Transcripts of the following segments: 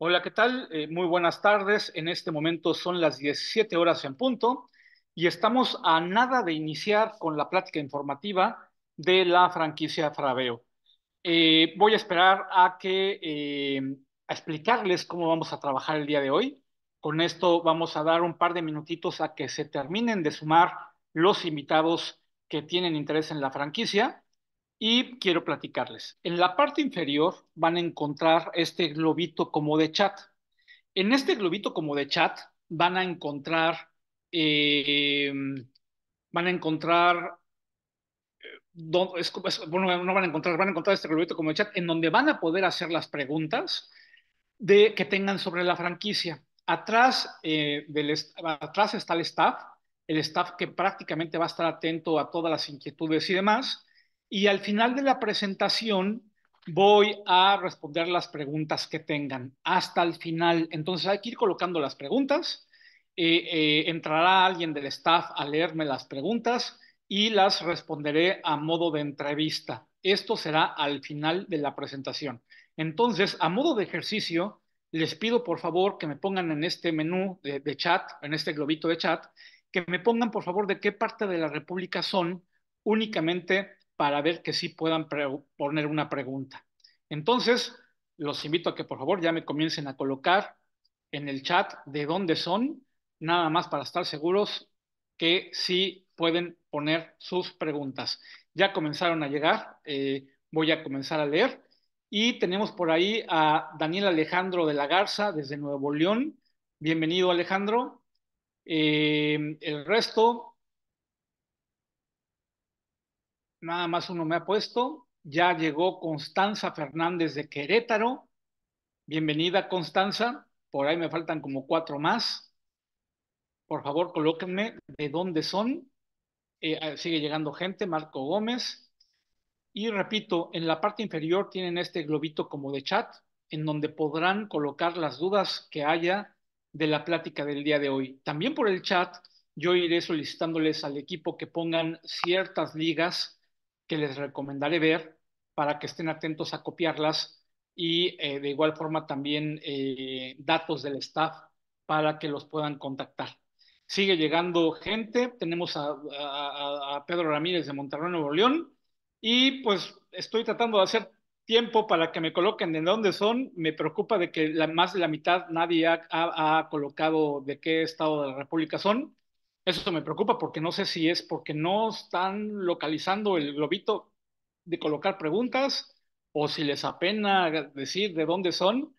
Hola, ¿qué tal? Eh, muy buenas tardes. En este momento son las 17 horas en punto y estamos a nada de iniciar con la plática informativa de la franquicia Fraveo. Eh, voy a esperar a que eh, a explicarles cómo vamos a trabajar el día de hoy. Con esto vamos a dar un par de minutitos a que se terminen de sumar los invitados que tienen interés en la franquicia y quiero platicarles. En la parte inferior van a encontrar este globito como de chat. En este globito como de chat van a encontrar, eh, van a encontrar, eh, no van a encontrar, van a encontrar este globito como de chat en donde van a poder hacer las preguntas de, que tengan sobre la franquicia. Atrás, eh, del, atrás está el staff, el staff que prácticamente va a estar atento a todas las inquietudes y demás y al final de la presentación voy a responder las preguntas que tengan hasta el final. Entonces hay que ir colocando las preguntas. Eh, eh, entrará alguien del staff a leerme las preguntas y las responderé a modo de entrevista. Esto será al final de la presentación. Entonces, a modo de ejercicio, les pido por favor que me pongan en este menú de, de chat, en este globito de chat, que me pongan por favor de qué parte de la República son únicamente para ver que sí puedan poner una pregunta. Entonces, los invito a que por favor ya me comiencen a colocar en el chat de dónde son, nada más para estar seguros que sí pueden poner sus preguntas. Ya comenzaron a llegar, eh, voy a comenzar a leer. Y tenemos por ahí a Daniel Alejandro de la Garza desde Nuevo León. Bienvenido Alejandro. Eh, el resto, nada más uno me ha puesto. Ya llegó Constanza Fernández de Querétaro. Bienvenida, Constanza. Por ahí me faltan como cuatro más. Por favor, colóquenme de dónde son. Eh, ah, sigue llegando gente, Marco Gómez. Y repito, en la parte inferior tienen este globito como de chat, en donde podrán colocar las dudas que haya de la plática del día de hoy. También por el chat yo iré solicitándoles al equipo que pongan ciertas ligas que les recomendaré ver para que estén atentos a copiarlas y eh, de igual forma también eh, datos del staff para que los puedan contactar. Sigue llegando gente, tenemos a, Pedro Ramírez de Monterrey, Nuevo León, y pues estoy tratando de hacer tiempo para que me coloquen de dónde son. Me preocupa de que la, más de la mitad nadie ha, ha colocado de qué estado de la República son. Eso me preocupa porque no sé si es porque no están localizando el globito de colocar preguntas o si les apena decir de dónde son.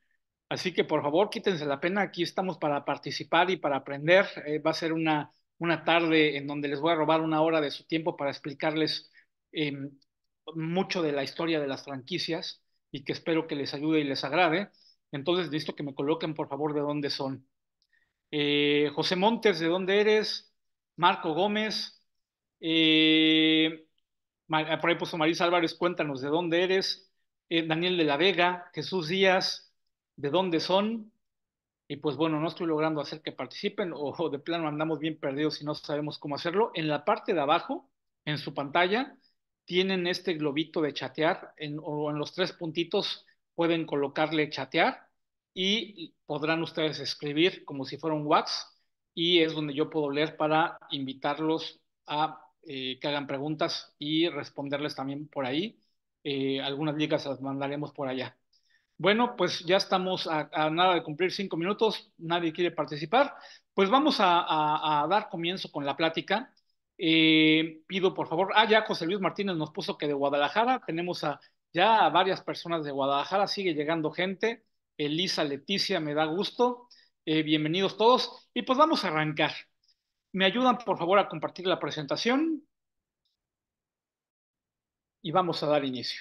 Así que por favor, quítense la pena. Aquí estamos para participar y para aprender. Eh, va a ser una, una tarde en donde les voy a robar una hora de su tiempo para explicarles em, mucho de la historia de las franquicias y que espero que les ayude y les agrade. Entonces, listo que me coloquen por favor de dónde son. Eh, José Montes, ¿de dónde eres? Marco Gómez, eh, ah, por ahí puso Marisa Álvarez, cuéntanos de dónde eres, eh, Daniel de la Vega, Jesús Díaz, de dónde son, y pues bueno, no estoy logrando hacer que participen o, de plano andamos bien perdidos y no sabemos cómo hacerlo. En la parte de abajo, en su pantalla, tienen este globito de chatear o en los tres puntitos pueden colocarle chatear y podrán ustedes escribir como si fuera un WhatsApp y es donde yo puedo leer para invitarlos a eh, que hagan preguntas y responderles también por ahí. Eh, algunas ligas las mandaremos por allá. Bueno, pues ya estamos a, nada de cumplir cinco minutos, nadie quiere participar. Pues vamos a, dar comienzo con la plática. Eh, pido por favor, ah, ya José Luis Martínez nos puso que de Guadalajara, tenemos a, ya a varias personas de Guadalajara, sigue llegando gente. Elisa, Leticia, me da gusto. Eh, bienvenidos todos. Y pues vamos a arrancar. ¿Me ayudan por favor a compartir la presentación? Y vamos a dar inicio.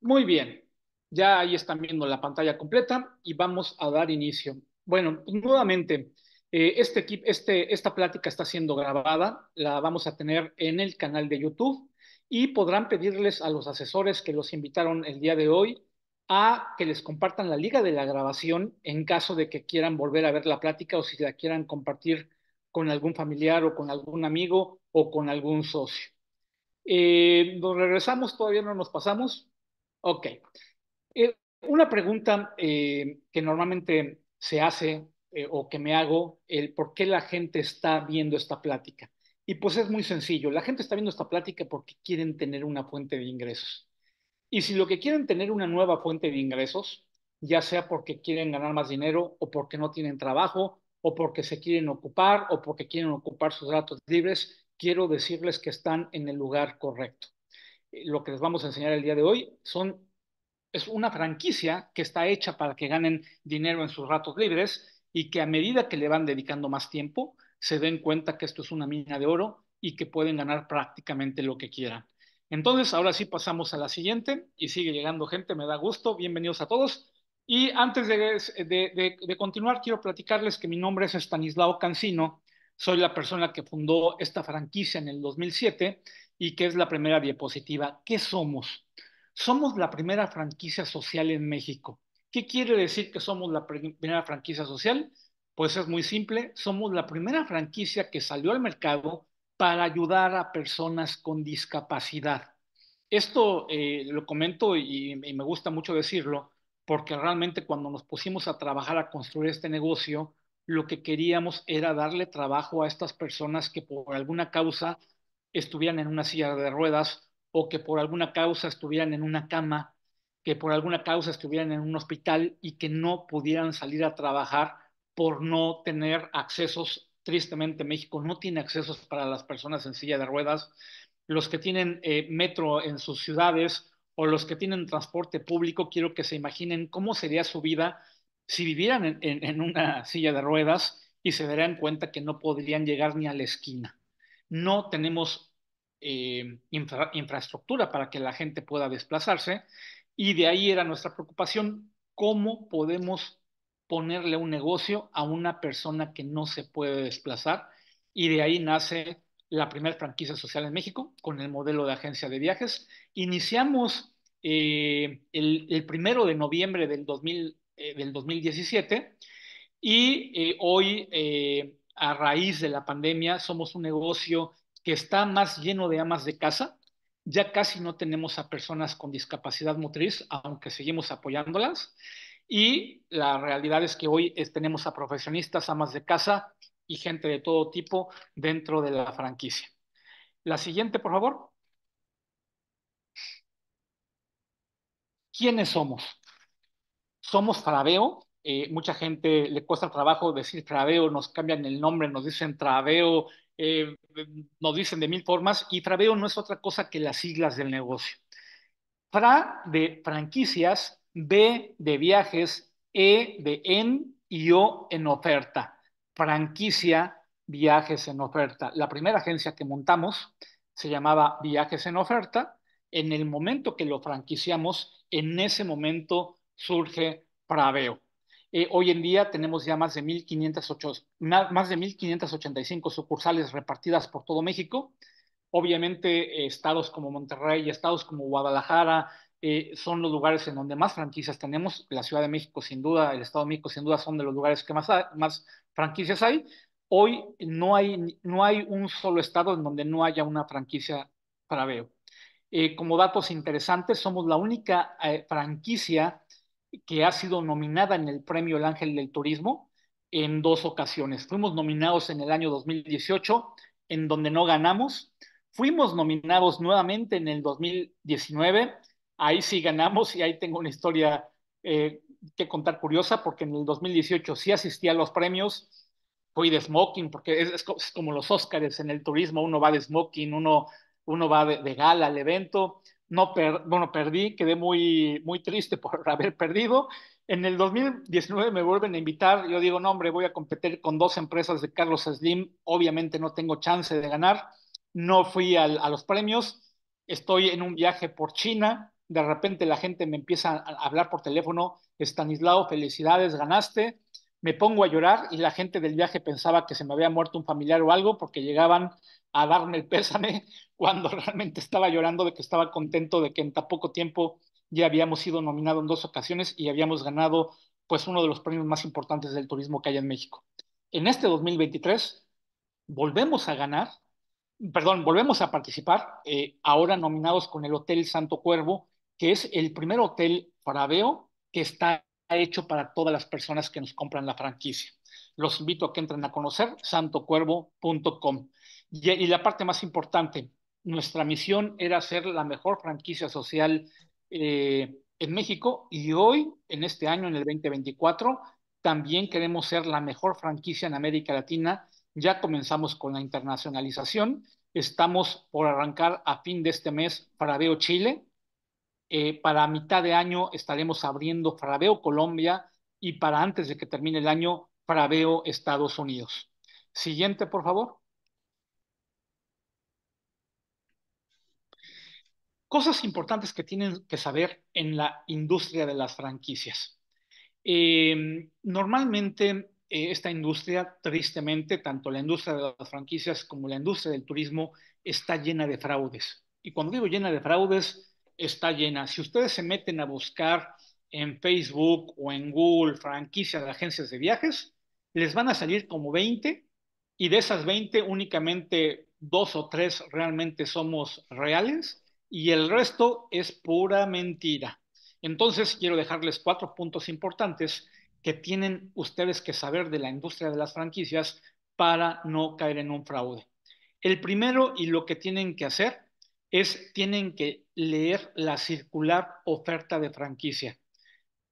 Muy bien. Ya ahí están viendo la pantalla completa y vamos a dar inicio. Bueno, pues nuevamente, eh, este, este, esta plática está siendo grabada, la vamos a tener en el canal de YouTube y podrán pedirles a los asesores que los invitaron el día de hoy a que les compartan la liga de la grabación en caso de que quieran volver a ver la plática o si la quieran compartir con algún familiar o con algún amigo o con algún socio. Eh, ¿Nos regresamos? ¿Todavía no nos pasamos? Ok. Eh, una pregunta eh, que normalmente se hace o que me hago, el por qué la gente está viendo esta plática. Y pues es muy sencillo, la gente está viendo esta plática porque quieren tener una fuente de ingresos. Y si lo que quieren tener una nueva fuente de ingresos, ya sea porque quieren ganar más dinero o porque no tienen trabajo o porque se quieren ocupar o porque quieren ocupar sus datos libres, quiero decirles que están en el lugar correcto. Eh, lo que les vamos a enseñar el día de hoy es una franquicia que está hecha para que ganen dinero en sus ratos libres y que a medida que le van dedicando más tiempo, se den cuenta que esto es una mina de oro y que pueden ganar prácticamente lo que quieran. Entonces, ahora sí pasamos a la siguiente y sigue llegando gente, me da gusto, bienvenidos a todos. Y antes de, continuar, quiero platicarles que mi nombre es Stanislao Cancino, soy la persona que fundó esta franquicia en el 2007 y que es la primera diapositiva. ¿Qué somos? Somos la primera franquicia social en México. ¿Qué quiere decir que somos la primera franquicia social? Pues es muy simple, somos la primera franquicia que salió al mercado para ayudar a personas con discapacidad. Esto eh, lo comento y, y, me gusta mucho decirlo, porque realmente cuando nos pusimos a trabajar a construir este negocio, lo que queríamos era darle trabajo a estas personas que por alguna causa estuvieran en una silla de ruedas o que por alguna causa estuvieran en una cama, que por alguna causa estuvieran en un hospital y que no pudieran salir a trabajar por no tener accesos tristemente México no tiene accesos para las personas en silla de ruedas, los que tienen eh, metro en sus ciudades o los que tienen transporte público, quiero que se imaginen cómo sería su vida si vivieran en, una silla de ruedas y se darían cuenta que no podrían llegar ni a la esquina. No tenemos eh, infraestructura para que la gente pueda desplazarse y de ahí era nuestra preocupación, cómo podemos ponerle un negocio a una persona que no se puede desplazar y de ahí nace la primera franquicia social en México con el modelo de agencia de viajes. Iniciamos eh, el, primero de noviembre del, eh, del 2017 y eh, hoy, a raíz de la pandemia, somos un negocio que está más lleno de amas de casa. Ya casi no tenemos a personas con discapacidad motriz, aunque seguimos apoyándolas. Y la realidad es que hoy tenemos a profesionistas, amas de casa y gente de todo tipo dentro de la franquicia. La siguiente, por favor. ¿Quiénes somos? Somos Fraveo. Eh, mucha gente le cuesta el trabajo decir Fraveo, nos cambian el nombre, nos dicen Traveo, eh, nos dicen de mil formas, y Fraveo no es otra cosa que las siglas del negocio. Fra de franquicias B de viajes, E de en y O en oferta. Franquicia Viajes en Oferta. La primera agencia que montamos se llamaba Viajes en Oferta. En el momento que lo franquiciamos, en ese momento surge Praveo. Eh, hoy en día tenemos ya más de, más de 1.585 sucursales repartidas por todo México. Obviamente, eh, estados como Monterrey, estados como Guadalajara, eh, son los lugares en donde más franquicias tenemos. La Ciudad de México, sin duda, el Estado de México, sin duda, son de los lugares que más, más franquicias hay. Hoy no hay, no hay un solo estado en donde no haya una franquicia para Veo. Eh, como datos interesantes, somos la única eh, franquicia que ha sido nominada en el Premio El Ángel del Turismo en dos ocasiones. Fuimos nominados en el año 2018, en donde no ganamos. Fuimos nominados nuevamente en el 2019 ahí sí ganamos y ahí tengo una historia eh, que contar curiosa porque en el 2018 sí asistí a los premios, fui de smoking porque es, como los Óscares en el turismo, uno va de smoking, uno, uno va de, gala al evento, no bueno, perdí, quedé muy, muy triste por haber perdido. En el 2019 me vuelven a invitar, yo digo, no hombre, voy a competir con dos empresas de Carlos Slim, obviamente no tengo chance de ganar, no fui a los premios, estoy en un viaje por China, de repente la gente me empieza a hablar por teléfono, Estanislao, felicidades, ganaste, me pongo a llorar y la gente del viaje pensaba que se me había muerto un familiar o algo porque llegaban a darme el pésame cuando realmente estaba llorando de que estaba contento de que en tan poco tiempo ya habíamos sido nominados en dos ocasiones y habíamos ganado pues uno de los premios más importantes del turismo que hay en México. En este 2023 volvemos a ganar, perdón, volvemos a participar, eh, ahora nominados con el Hotel Santo Cuervo que es el primer hotel veo que está hecho para todas las personas que nos compran la franquicia. Los invito a que entren a conocer santocuervo.com. Y, y, la parte más importante, nuestra misión era ser la mejor franquicia social eh, en México y hoy, en este año, en el 2024, también queremos ser la mejor franquicia en América Latina. Ya comenzamos con la internacionalización. Estamos por arrancar a fin de este mes veo Chile, eh, para mitad de año estaremos abriendo Fraveo Colombia y para antes de que termine el año, Fraveo Estados Unidos. Siguiente, por favor. Cosas importantes que tienen que saber en la industria de las franquicias. Em, normalmente eh, esta industria, tristemente, tanto la industria de las franquicias como la industria del turismo está llena de fraudes. Y cuando digo llena de fraudes, está llena. Si ustedes se meten a buscar en Facebook o en Google franquicias de agencias de viajes, les van a salir como 20 y de esas 20 únicamente dos o tres realmente somos reales y el resto es pura mentira. Entonces quiero dejarles cuatro puntos importantes que tienen ustedes que saber de la industria de las franquicias para no caer en un fraude. El primero y lo que tienen que hacer es tienen que leer la circular oferta de franquicia.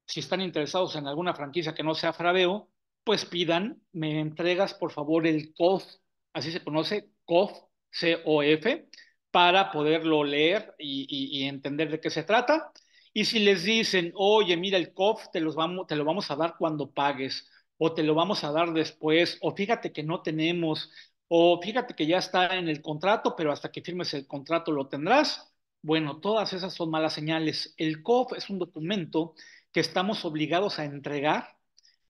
Si están interesados en alguna franquicia que no sea Fraveo, pues pidan, me entregas por favor el COF, así se conoce, COF, C-O-F, para poderlo leer y, entender de qué se trata. Y si les dicen, oye, mira, el COF te, vamos, te lo vamos a dar cuando pagues, o te lo vamos a dar después, o fíjate que no tenemos, o fíjate que ya está en el contrato, pero hasta que firmes el contrato lo tendrás. Bueno, todas esas son malas señales. El COF es un documento que estamos obligados a entregar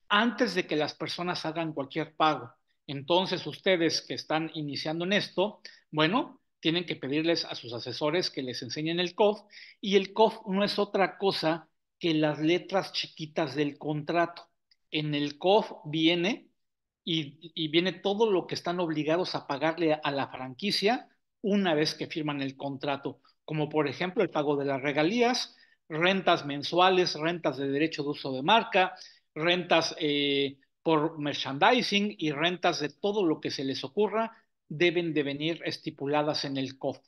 antes de que las personas hagan cualquier pago. Entonces, ustedes que están iniciando en esto, bueno, tienen que pedirles a sus asesores que les enseñen el COF y el COF no es otra cosa que las letras chiquitas del contrato. En el COF viene y, viene todo lo que están obligados a pagarle a la franquicia una vez que firman el contrato, como por ejemplo el pago de las regalías, rentas mensuales, rentas de derecho de uso de marca, rentas eh, por merchandising y rentas de todo lo que se les ocurra deben de venir estipuladas en el COF.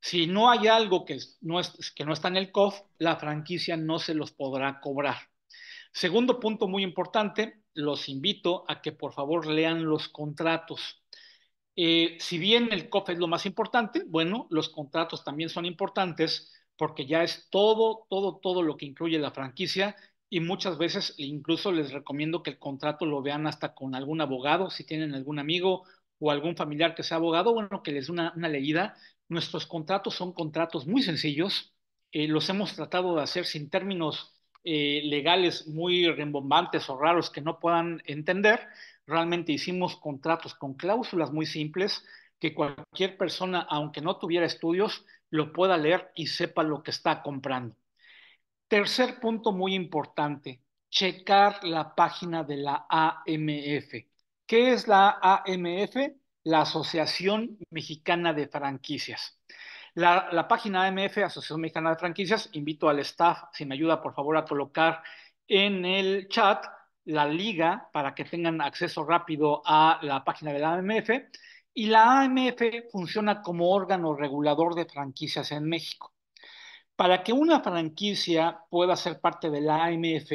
Si no hay algo que no, que no está en el COF, la franquicia no se los podrá cobrar. Segundo punto muy importante, los invito a que por favor lean los contratos. Eh, si bien el Cofe es lo más importante, bueno, los contratos también son importantes porque ya es todo, todo, todo lo que incluye la franquicia y muchas veces incluso les recomiendo que el contrato lo vean hasta con algún abogado, si tienen algún amigo o algún familiar que sea abogado, bueno, que les dé una, leída. Nuestros contratos son contratos muy sencillos, eh, los hemos tratado de hacer sin términos eh, legales muy rembombantes o raros que no puedan entender, realmente hicimos contratos con cláusulas muy simples que cualquier persona, aunque no tuviera estudios, lo pueda leer y sepa lo que está comprando. Tercer punto muy importante, checar la página de la AMF. ¿Qué es la AMF? La Asociación Mexicana de Franquicias. La, página AMF, Asociación Mexicana de Franquicias, invito al staff, si me ayuda por favor a colocar en el chat la liga para que tengan acceso rápido a la página de la AMF. Y la AMF funciona como órgano regulador de franquicias en México. Para que una franquicia pueda ser parte de la AMF,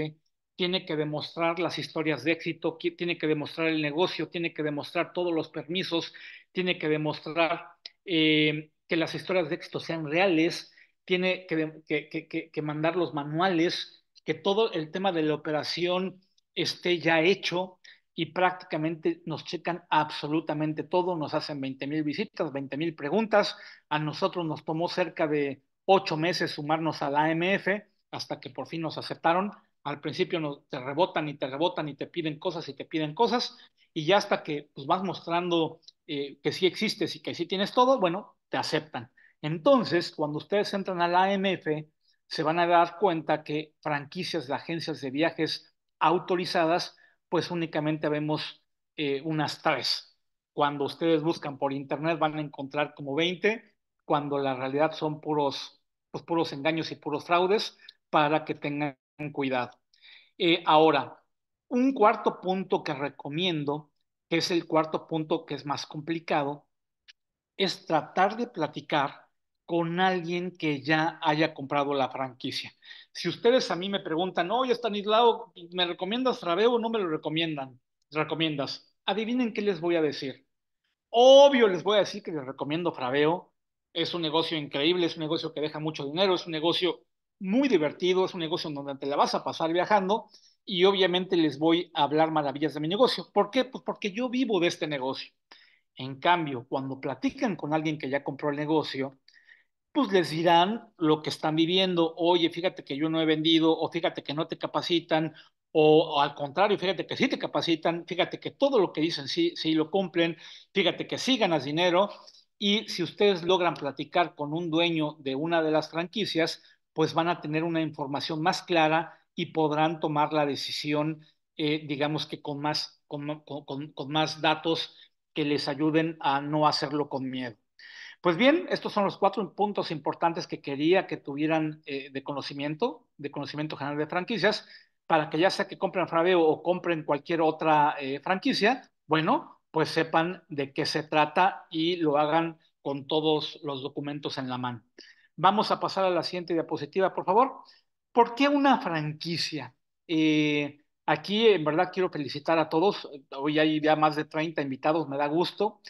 tiene que demostrar las historias de éxito, tiene que demostrar el negocio, tiene que demostrar todos los permisos, tiene que demostrar eh, que las historias de éxito sean reales, tiene que, mandar los manuales, que todo el tema de la operación esté ya hecho y prácticamente nos checan absolutamente todo, nos hacen 20 mil visitas, 20 mil preguntas, a nosotros nos tomó cerca de ocho meses sumarnos a la AMF hasta que por fin nos aceptaron, al principio nos, te rebotan y te rebotan y te piden cosas y te piden cosas, y ya hasta que pues, vas mostrando eh, que sí existes y que sí tienes todo, bueno, te aceptan. Entonces, cuando ustedes entran a la AMF, se van a dar cuenta que franquicias de agencias de viajes autorizadas, pues únicamente vemos eh, unas tres. Cuando ustedes buscan por internet van a encontrar como 20, cuando la realidad son puros, pues puros engaños y puros fraudes, para que tengan cuidado. Eh, ahora, un cuarto punto que recomiendo, que es el cuarto punto que es más complicado, es tratar de platicar con alguien que ya haya comprado la franquicia. Si ustedes a mí me preguntan, oye, aislado, ¿me recomiendas Fraveo o no me lo recomiendan? ¿Recomiendas? Adivinen qué les voy a decir. Obvio les voy a decir que les recomiendo Fraveo. Es un negocio increíble, es un negocio que deja mucho dinero, es un negocio muy divertido, es un negocio en donde te la vas a pasar viajando y obviamente les voy a hablar maravillas de mi negocio. ¿Por qué? Pues porque yo vivo de este negocio. En cambio, cuando platican con alguien que ya compró el negocio, pues les dirán lo que están viviendo. Oye, fíjate que yo no he vendido, o fíjate que no te capacitan, o, al contrario, fíjate que sí te capacitan, fíjate que todo lo que dicen sí, sí lo cumplen, fíjate que sí ganas dinero. Y si ustedes logran platicar con un dueño de una de las franquicias, pues van a tener una información más clara y podrán tomar la decisión, eh, digamos que con más, con, con más datos que les ayuden a no hacerlo con miedo. Pues bien, estos son los cuatro puntos importantes que quería que tuvieran eh, de conocimiento, de conocimiento general de franquicias, para que ya sea que compren Fraveo o compren cualquier otra eh, franquicia, bueno, pues sepan de qué se trata y lo hagan con todos los documentos en la mano. Vamos a pasar a la siguiente diapositiva, por favor. ¿Por qué una franquicia? Eh, Aquí en verdad quiero felicitar a todos. Hoy hay ya más de 30 invitados, me da gusto.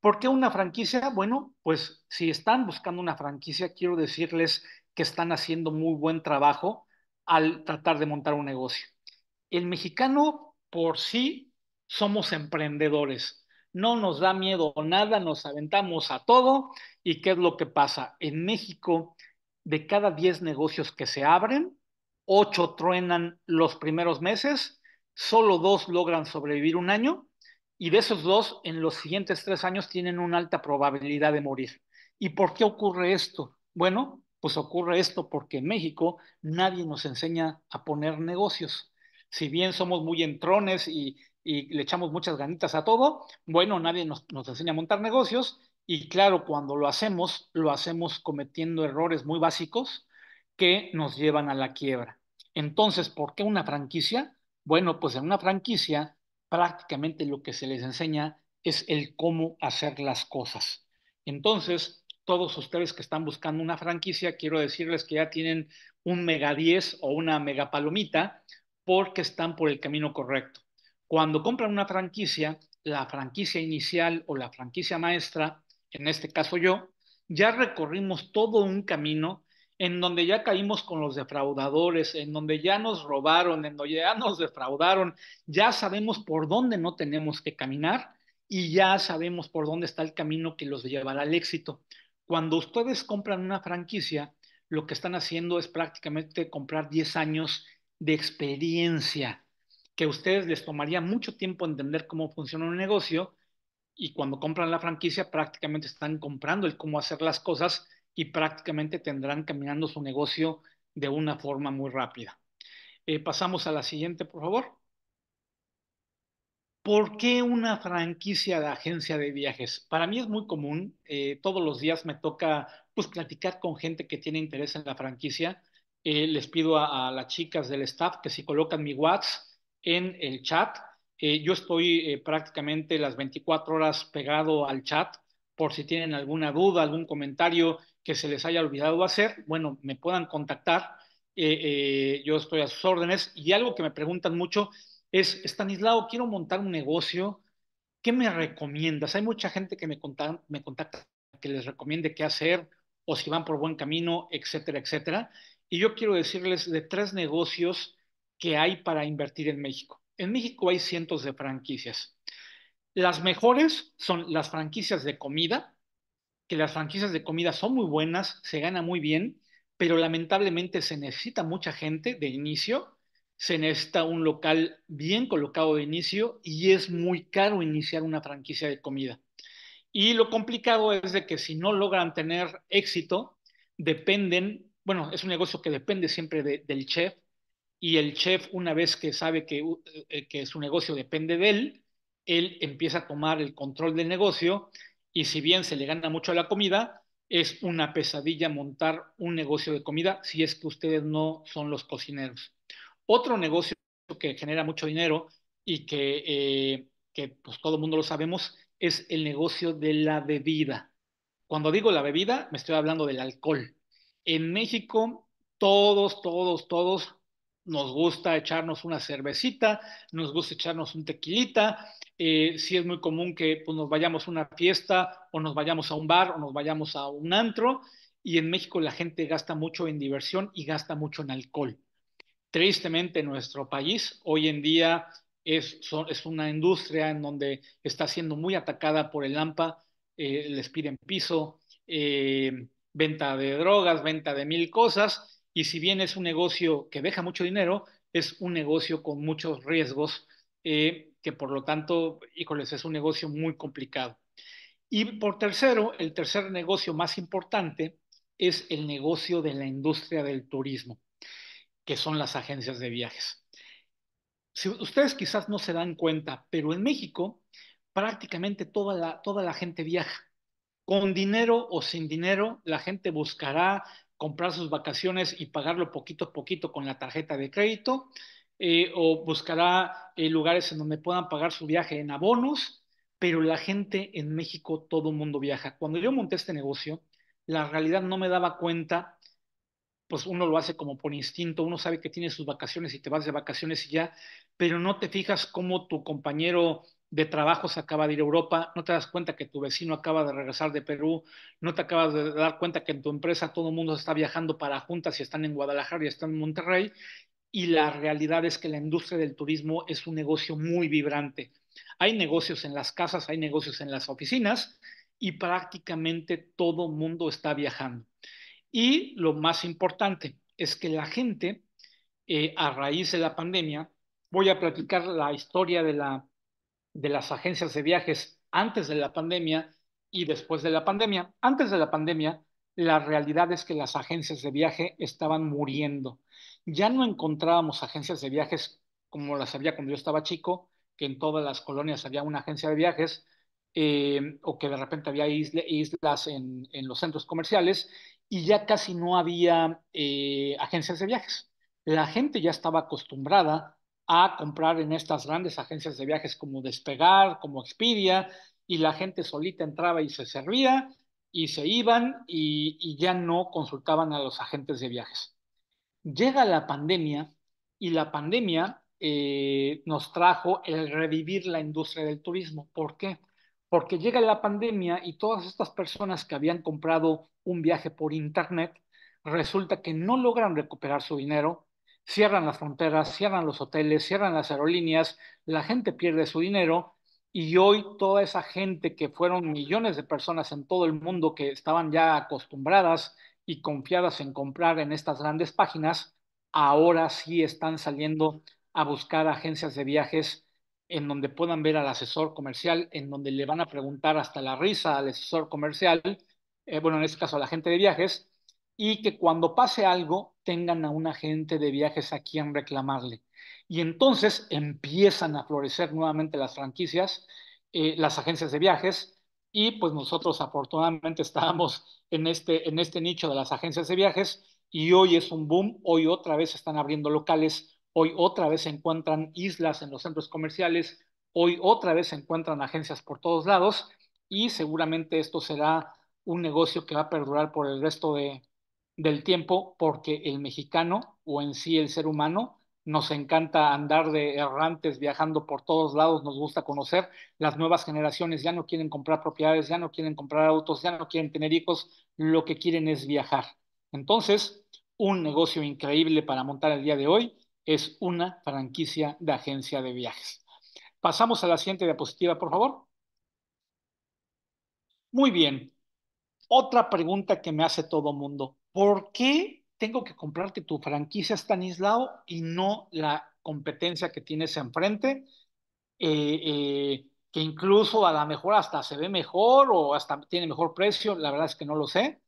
¿Por qué una franquicia? Bueno, pues si están buscando una franquicia, quiero decirles que están haciendo muy buen trabajo al tratar de montar un negocio. El mexicano por sí somos emprendedores. No nos da miedo nada, nos aventamos a todo. ¿Y qué es lo que pasa? En México, de cada 10 negocios que se abren, ocho truenan los primeros meses, solo dos logran sobrevivir un año y de esos dos en los siguientes tres años tienen una alta probabilidad de morir. ¿Y por qué ocurre esto? Bueno, pues ocurre esto porque en México nadie nos enseña a poner negocios. Si bien somos muy entrones y, le echamos muchas ganitas a todo, bueno, nadie nos enseña a montar negocios y claro, cuando lo hacemos, lo hacemos cometiendo errores muy básicos que nos llevan a la quiebra. Entonces, ¿por qué una franquicia? Bueno, pues en una franquicia prácticamente lo que se les enseña es el cómo hacer las cosas. Entonces, todos ustedes que están buscando una franquicia, quiero decirles que ya tienen un mega 10 o una mega palomita porque están por el camino correcto. Cuando compran una franquicia, la franquicia inicial o la franquicia maestra, en este caso yo, ya recorrimos todo un camino en donde ya caímos con los defraudadores, en donde ya nos robaron, en donde ya nos defraudaron, ya sabemos por dónde no tenemos que caminar y ya sabemos por dónde está el camino que los llevará al éxito. Cuando ustedes compran una franquicia, lo que están haciendo es prácticamente comprar 10 años de experiencia, que a ustedes les tomaría mucho tiempo entender cómo funciona un negocio y cuando compran la franquicia prácticamente están comprando el cómo hacer las cosas y prácticamente tendrán caminando su negocio de una forma muy rápida. Eh, pasamos a la siguiente, por favor. ¿Por qué una franquicia de agencia de viajes? Para mí es muy común, eh, todos los días me toca pues platicar con gente que tiene interés en la franquicia. Eh, les pido a, a, las chicas del staff que si colocan mi WhatsApp en el chat, yo estoy prácticamente las 24 horas pegado al chat por si tienen alguna duda, algún comentario, que se les haya olvidado hacer, bueno, me puedan contactar, eh, eh, yo estoy a sus órdenes. Y algo que me preguntan mucho es, Estanislao, quiero montar un negocio, ¿qué me recomiendas? Hay mucha gente que me, me contacta que les recomiende qué hacer o si van por buen camino, etcétera, etcétera. Y yo quiero decirles de tres negocios que hay para invertir en México. En México hay cientos de franquicias. Las mejores son las franquicias de comida, que las franquicias de comida son muy buenas, se gana muy bien, pero lamentablemente se necesita mucha gente de inicio, se necesita un local bien colocado de inicio y es muy caro iniciar una franquicia de comida. Y lo complicado es de que si no logran tener éxito, dependen, bueno, es un negocio que depende siempre del chef y el chef una vez que sabe que, eh, eh, que su negocio depende de él, él empieza a tomar el control del negocio y si bien se le gana mucho a la comida, es una pesadilla montar un negocio de comida si es que ustedes no son los cocineros. Otro negocio que genera mucho dinero y que, eh, pues todo el mundo lo sabemos es el negocio de la bebida. Cuando digo la bebida, me estoy hablando del alcohol. En México, todos, todos, todos nos gusta echarnos una cervecita, nos gusta echarnos un tequilita, si eh, sí es muy común que pues, nos vayamos a una fiesta o nos vayamos a un bar o nos vayamos a un antro y en México la gente gasta mucho en diversión y gasta mucho en alcohol. Tristemente nuestro país hoy en día es, es una industria en donde está siendo muy atacada por el AMPA, eh, les piden piso, eh, venta de drogas, venta de mil cosas y si bien es un negocio que deja mucho dinero, es un negocio con muchos riesgos que por lo tanto, híjoles, es un negocio muy complicado. Y por tercero, el tercer negocio más importante es el negocio de la industria del turismo, que son las agencias de viajes. Si ustedes quizás no se dan cuenta, pero en México prácticamente toda la, toda la gente viaja. Con dinero o sin dinero, la gente buscará comprar sus vacaciones y pagarlo poquito a poquito con la tarjeta de crédito eh, o buscará eh, lugares en donde puedan pagar su viaje en abonos, pero la gente en México, todo mundo viaja. Cuando yo monté este negocio, la realidad no me daba cuenta, pues uno lo hace como por instinto, uno sabe que tiene sus vacaciones y te vas de vacaciones y ya, pero no te fijas cómo tu compañero de trabajo se acaba de ir a Europa, no te das cuenta que tu vecino acaba de regresar de Perú, no te acabas de dar cuenta que en tu empresa todo el mundo está viajando para juntas y están en Guadalajara y están en Monterrey, y la realidad es que la industria del turismo es un negocio muy vibrante. Hay negocios en las casas, hay negocios en las oficinas y prácticamente todo mundo está viajando. Y lo más importante es que la gente, eh, a raíz de la pandemia, voy a platicar la historia de, la, de las agencias de viajes antes de la pandemia y después de la pandemia. Antes de la pandemia, la realidad es que las agencias de viaje estaban muriendo. Ya no encontrábamos agencias de viajes como las había cuando yo estaba chico, que en todas las colonias había una agencia de viajes, eh, o que de repente había islas en, los centros comerciales, y ya casi no había eh, agencias de viajes. La gente ya estaba acostumbrada a comprar en estas grandes agencias de viajes como Despegar, como Expedia, y la gente solita entraba y se servía, y se iban y, ya no consultaban a los agentes de viajes. Llega la pandemia y la pandemia eh, nos trajo el revivir la industria del turismo. ¿Por qué? Porque llega la pandemia y todas estas personas que habían comprado un viaje por internet, resulta que no logran recuperar su dinero, cierran las fronteras, cierran los hoteles, cierran las aerolíneas, la gente pierde su dinero y hoy toda esa gente que fueron millones de personas en todo el mundo que estaban ya acostumbradas y confiadas en comprar en estas grandes páginas, ahora sí están saliendo a buscar agencias de viajes en donde puedan ver al asesor comercial, en donde le van a preguntar hasta la risa al asesor comercial, eh, bueno, en este caso a la gente de viajes, y que cuando pase algo tengan a un agente de viajes a quien reclamarle. Y entonces empiezan a florecer nuevamente las franquicias, eh, las agencias de viajes, y pues nosotros afortunadamente estábamos en este, en este nicho de las agencias de viajes y hoy es un boom, hoy otra vez están abriendo locales, hoy otra vez se encuentran islas en los centros comerciales, hoy otra vez se encuentran agencias por todos lados y seguramente esto será un negocio que va a perdurar por el resto de, del tiempo porque el mexicano o en sí el ser humano nos encanta andar de errantes, viajando por todos lados, nos gusta conocer. Las nuevas generaciones ya no quieren comprar propiedades, ya no quieren comprar autos, ya no quieren tener hijos, lo que quieren es viajar. Entonces, un negocio increíble para montar el día de hoy es una franquicia de agencia de viajes. Pasamos a la siguiente diapositiva, por favor. Muy bien. Otra pregunta que me hace todo mundo. ¿Por qué tengo que comprarte tu franquicia está aislado y no la competencia que tienes enfrente, eh, eh, que incluso a lo mejor hasta se ve mejor o hasta tiene mejor precio, la verdad es que no lo sé,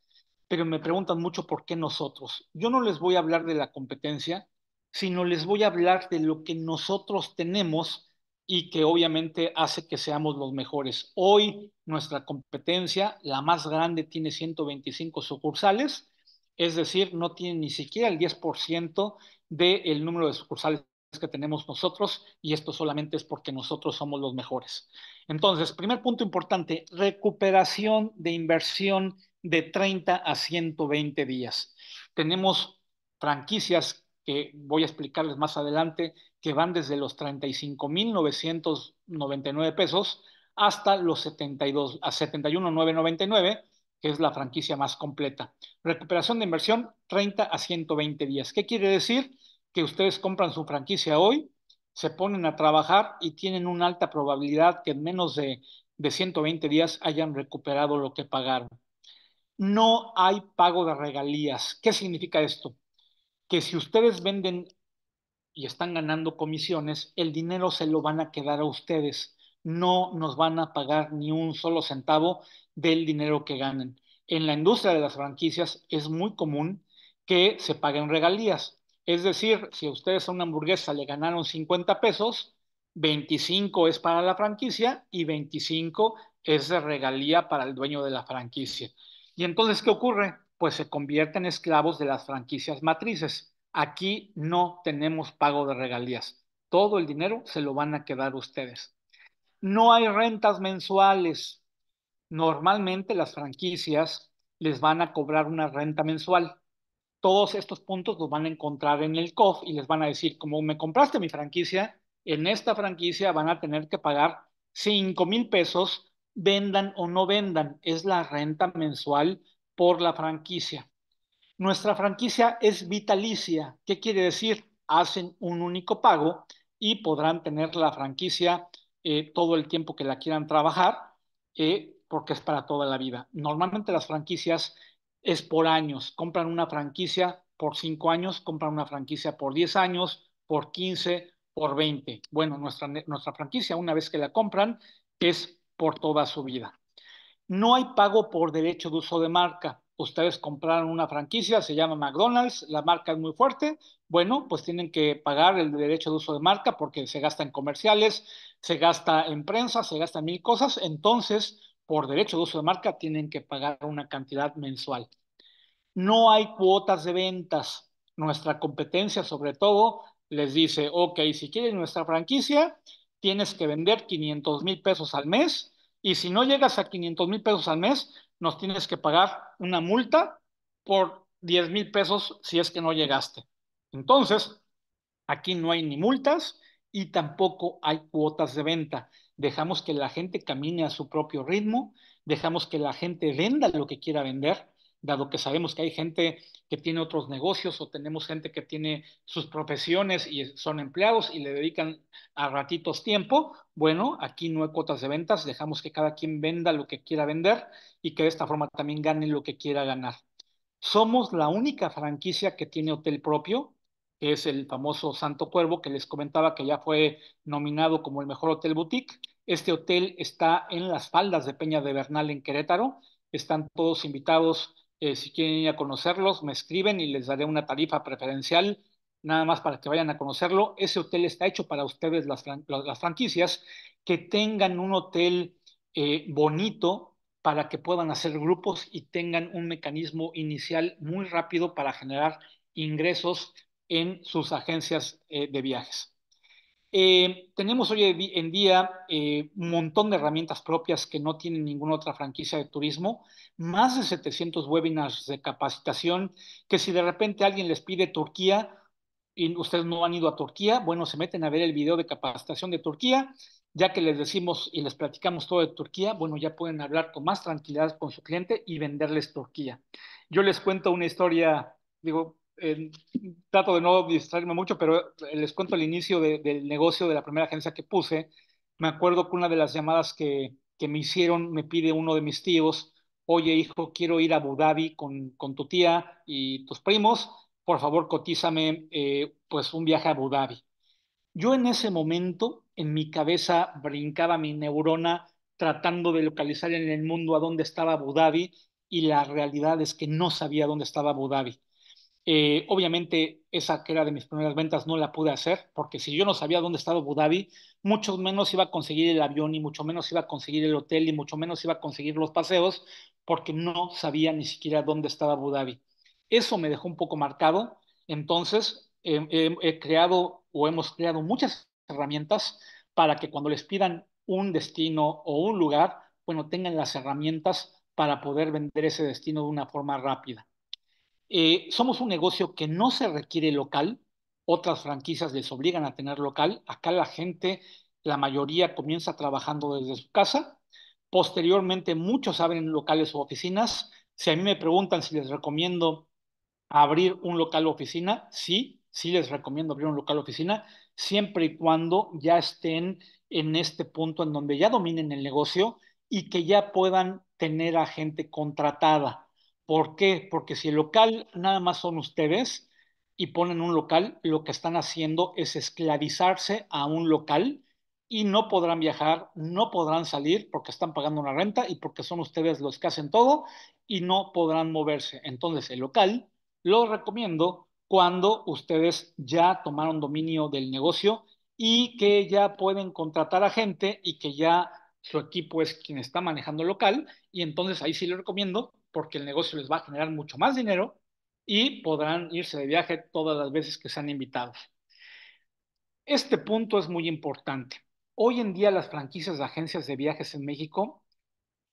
pero me preguntan mucho por qué nosotros. Yo no les voy a hablar de la competencia, sino les voy a hablar de lo que nosotros tenemos y que obviamente hace que seamos los mejores. Hoy nuestra competencia, la más grande, tiene 125 sucursales es decir, no tienen ni siquiera el 10% del número de sucursales que tenemos nosotros y esto solamente es porque nosotros somos los mejores. Entonces, primer punto importante, recuperación de inversión de 30 a 120 días. Tenemos franquicias que voy a explicarles más adelante que van desde los 35.999 pesos hasta los 72 a 71.999 que es la franquicia más completa. Recuperación de inversión 30 a 120 días. ¿Qué quiere decir? Que ustedes compran su franquicia hoy, se ponen a trabajar y tienen una alta probabilidad que en menos de, de 120 días hayan recuperado lo que pagaron. No hay pago de regalías. ¿Qué significa esto? Que si ustedes venden y están ganando comisiones, el dinero se lo van a quedar a ustedes no nos van a pagar ni un solo centavo del dinero que ganen. En la industria de las franquicias es muy común que se paguen regalías. Es decir, si a ustedes a una hamburguesa le ganaron 50 pesos, 25 es para la franquicia y 25 es de regalía para el dueño de la franquicia. Y entonces, ¿qué ocurre? Pues se convierten en esclavos de las franquicias matrices. Aquí no tenemos pago de regalías. Todo el dinero se lo van a quedar ustedes no hay rentas mensuales. Normalmente las franquicias les van a cobrar una renta mensual. Todos estos puntos los van a encontrar en el COF y les van a decir, como me compraste mi franquicia, en esta franquicia van a tener que pagar 5 mil pesos, vendan o no vendan. Es la renta mensual por la franquicia. Nuestra franquicia es vitalicia. ¿Qué quiere decir? Hacen un único pago y podrán tener la franquicia eh, todo el tiempo que la quieran trabajar, eh, porque es para toda la vida. Normalmente las franquicias es por años, compran una franquicia por 5 años, compran una franquicia por 10 años, por 15, por 20. Bueno, nuestra franquicia, una vez que la compran, es por toda su vida. No hay pago por derecho de uso de marca ustedes compraron una franquicia, se llama McDonald's, la marca es muy fuerte, bueno, pues tienen que pagar el derecho de uso de marca porque se gasta en comerciales, se gasta en prensa, se gasta en mil cosas, entonces, por derecho de uso de marca, tienen que pagar una cantidad mensual. No hay cuotas de ventas. Nuestra competencia, sobre todo, les dice, ok, si quieres nuestra franquicia, tienes que vender 500 mil pesos al mes. Y si no llegas a 500 mil pesos al mes, nos tienes que pagar una multa por 10 mil pesos si es que no llegaste. Entonces, aquí no hay ni multas y tampoco hay cuotas de venta. Dejamos que la gente camine a su propio ritmo, dejamos que la gente venda lo que quiera vender dado que sabemos que hay gente que tiene otros negocios o tenemos gente que tiene sus profesiones y son empleados y le dedican a ratitos tiempo, bueno, aquí no hay cuotas de ventas, dejamos que cada quien venda lo que quiera vender y que de esta forma también gane lo que quiera ganar. Somos la única franquicia que tiene hotel propio, que es el famoso Santo Cuervo que les comentaba que ya fue nominado como el mejor hotel boutique. Este hotel está en las faldas de Peña de Bernal en Querétaro. Están todos invitados eh, si quieren ir a conocerlos, me escriben y les daré una tarifa preferencial, nada más para que vayan a conocerlo. Ese hotel está hecho para ustedes, las, franquicias, que tengan un hotel eh, bonito para que puedan hacer grupos y tengan un mecanismo inicial muy rápido para generar ingresos en sus agencias eh, de viajes. Eh, tenemos hoy en día eh, un montón de herramientas propias que no tienen ninguna otra franquicia de turismo, más de 700 webinars de capacitación que si de repente alguien les pide Turquía y ustedes no han ido a Turquía, bueno, se meten a ver el video de capacitación de Turquía, ya que les decimos y les platicamos todo de Turquía, bueno, ya pueden hablar con más tranquilidad con su cliente y venderles Turquía. Yo les cuento una historia, digo, trato de no distraerme mucho, pero les cuento el inicio del negocio de la primera agencia que puse. Me acuerdo que una de las llamadas que, que me hicieron me pide uno de mis tíos, oye hijo, quiero ir a Abu Dhabi con, con tu tía y tus primos, por favor cotízame eh, pues un viaje a Abu Dhabi. Yo en ese momento, en mi cabeza brincaba mi neurona tratando de localizar en el mundo a dónde estaba Abu Dhabi y la realidad es que no sabía dónde estaba Abu Dhabi. Eh, obviamente, esa que era de mis primeras ventas no la pude hacer, porque si yo no sabía dónde estaba Abu Dhabi, mucho menos iba a conseguir el avión, y mucho menos iba a conseguir el hotel, y mucho menos iba a conseguir los paseos, porque no sabía ni siquiera dónde estaba Abu Dhabi. Eso me dejó un poco marcado. Entonces, he creado o hemos creado muchas herramientas para que cuando les pidan un destino o un lugar, bueno, tengan las herramientas para poder vender ese destino de una forma rápida. Eh, somos un negocio que no se requiere local, otras franquicias les obligan a tener local, acá la gente, la mayoría comienza trabajando desde su casa, posteriormente muchos abren locales o oficinas, si a mí me preguntan si les recomiendo abrir un local o oficina, sí, sí les recomiendo abrir un local o oficina, siempre y cuando ya estén en este punto en donde ya dominen el negocio y que ya puedan tener a gente contratada. ¿Por qué? Porque si el local nada más son ustedes y ponen un local, lo que están haciendo es esclavizarse a un local y no podrán viajar, no podrán salir porque están pagando una renta y porque son ustedes los que hacen todo y no podrán moverse. Entonces, el local lo recomiendo cuando ustedes ya tomaron dominio del negocio y que ya pueden contratar a gente y que ya su equipo es quien está manejando el local y entonces ahí sí lo recomiendo porque el negocio les va a generar mucho más dinero y podrán irse de viaje todas las veces que sean invitados. Este punto es muy importante. Hoy en día las franquicias de agencias de viajes en México,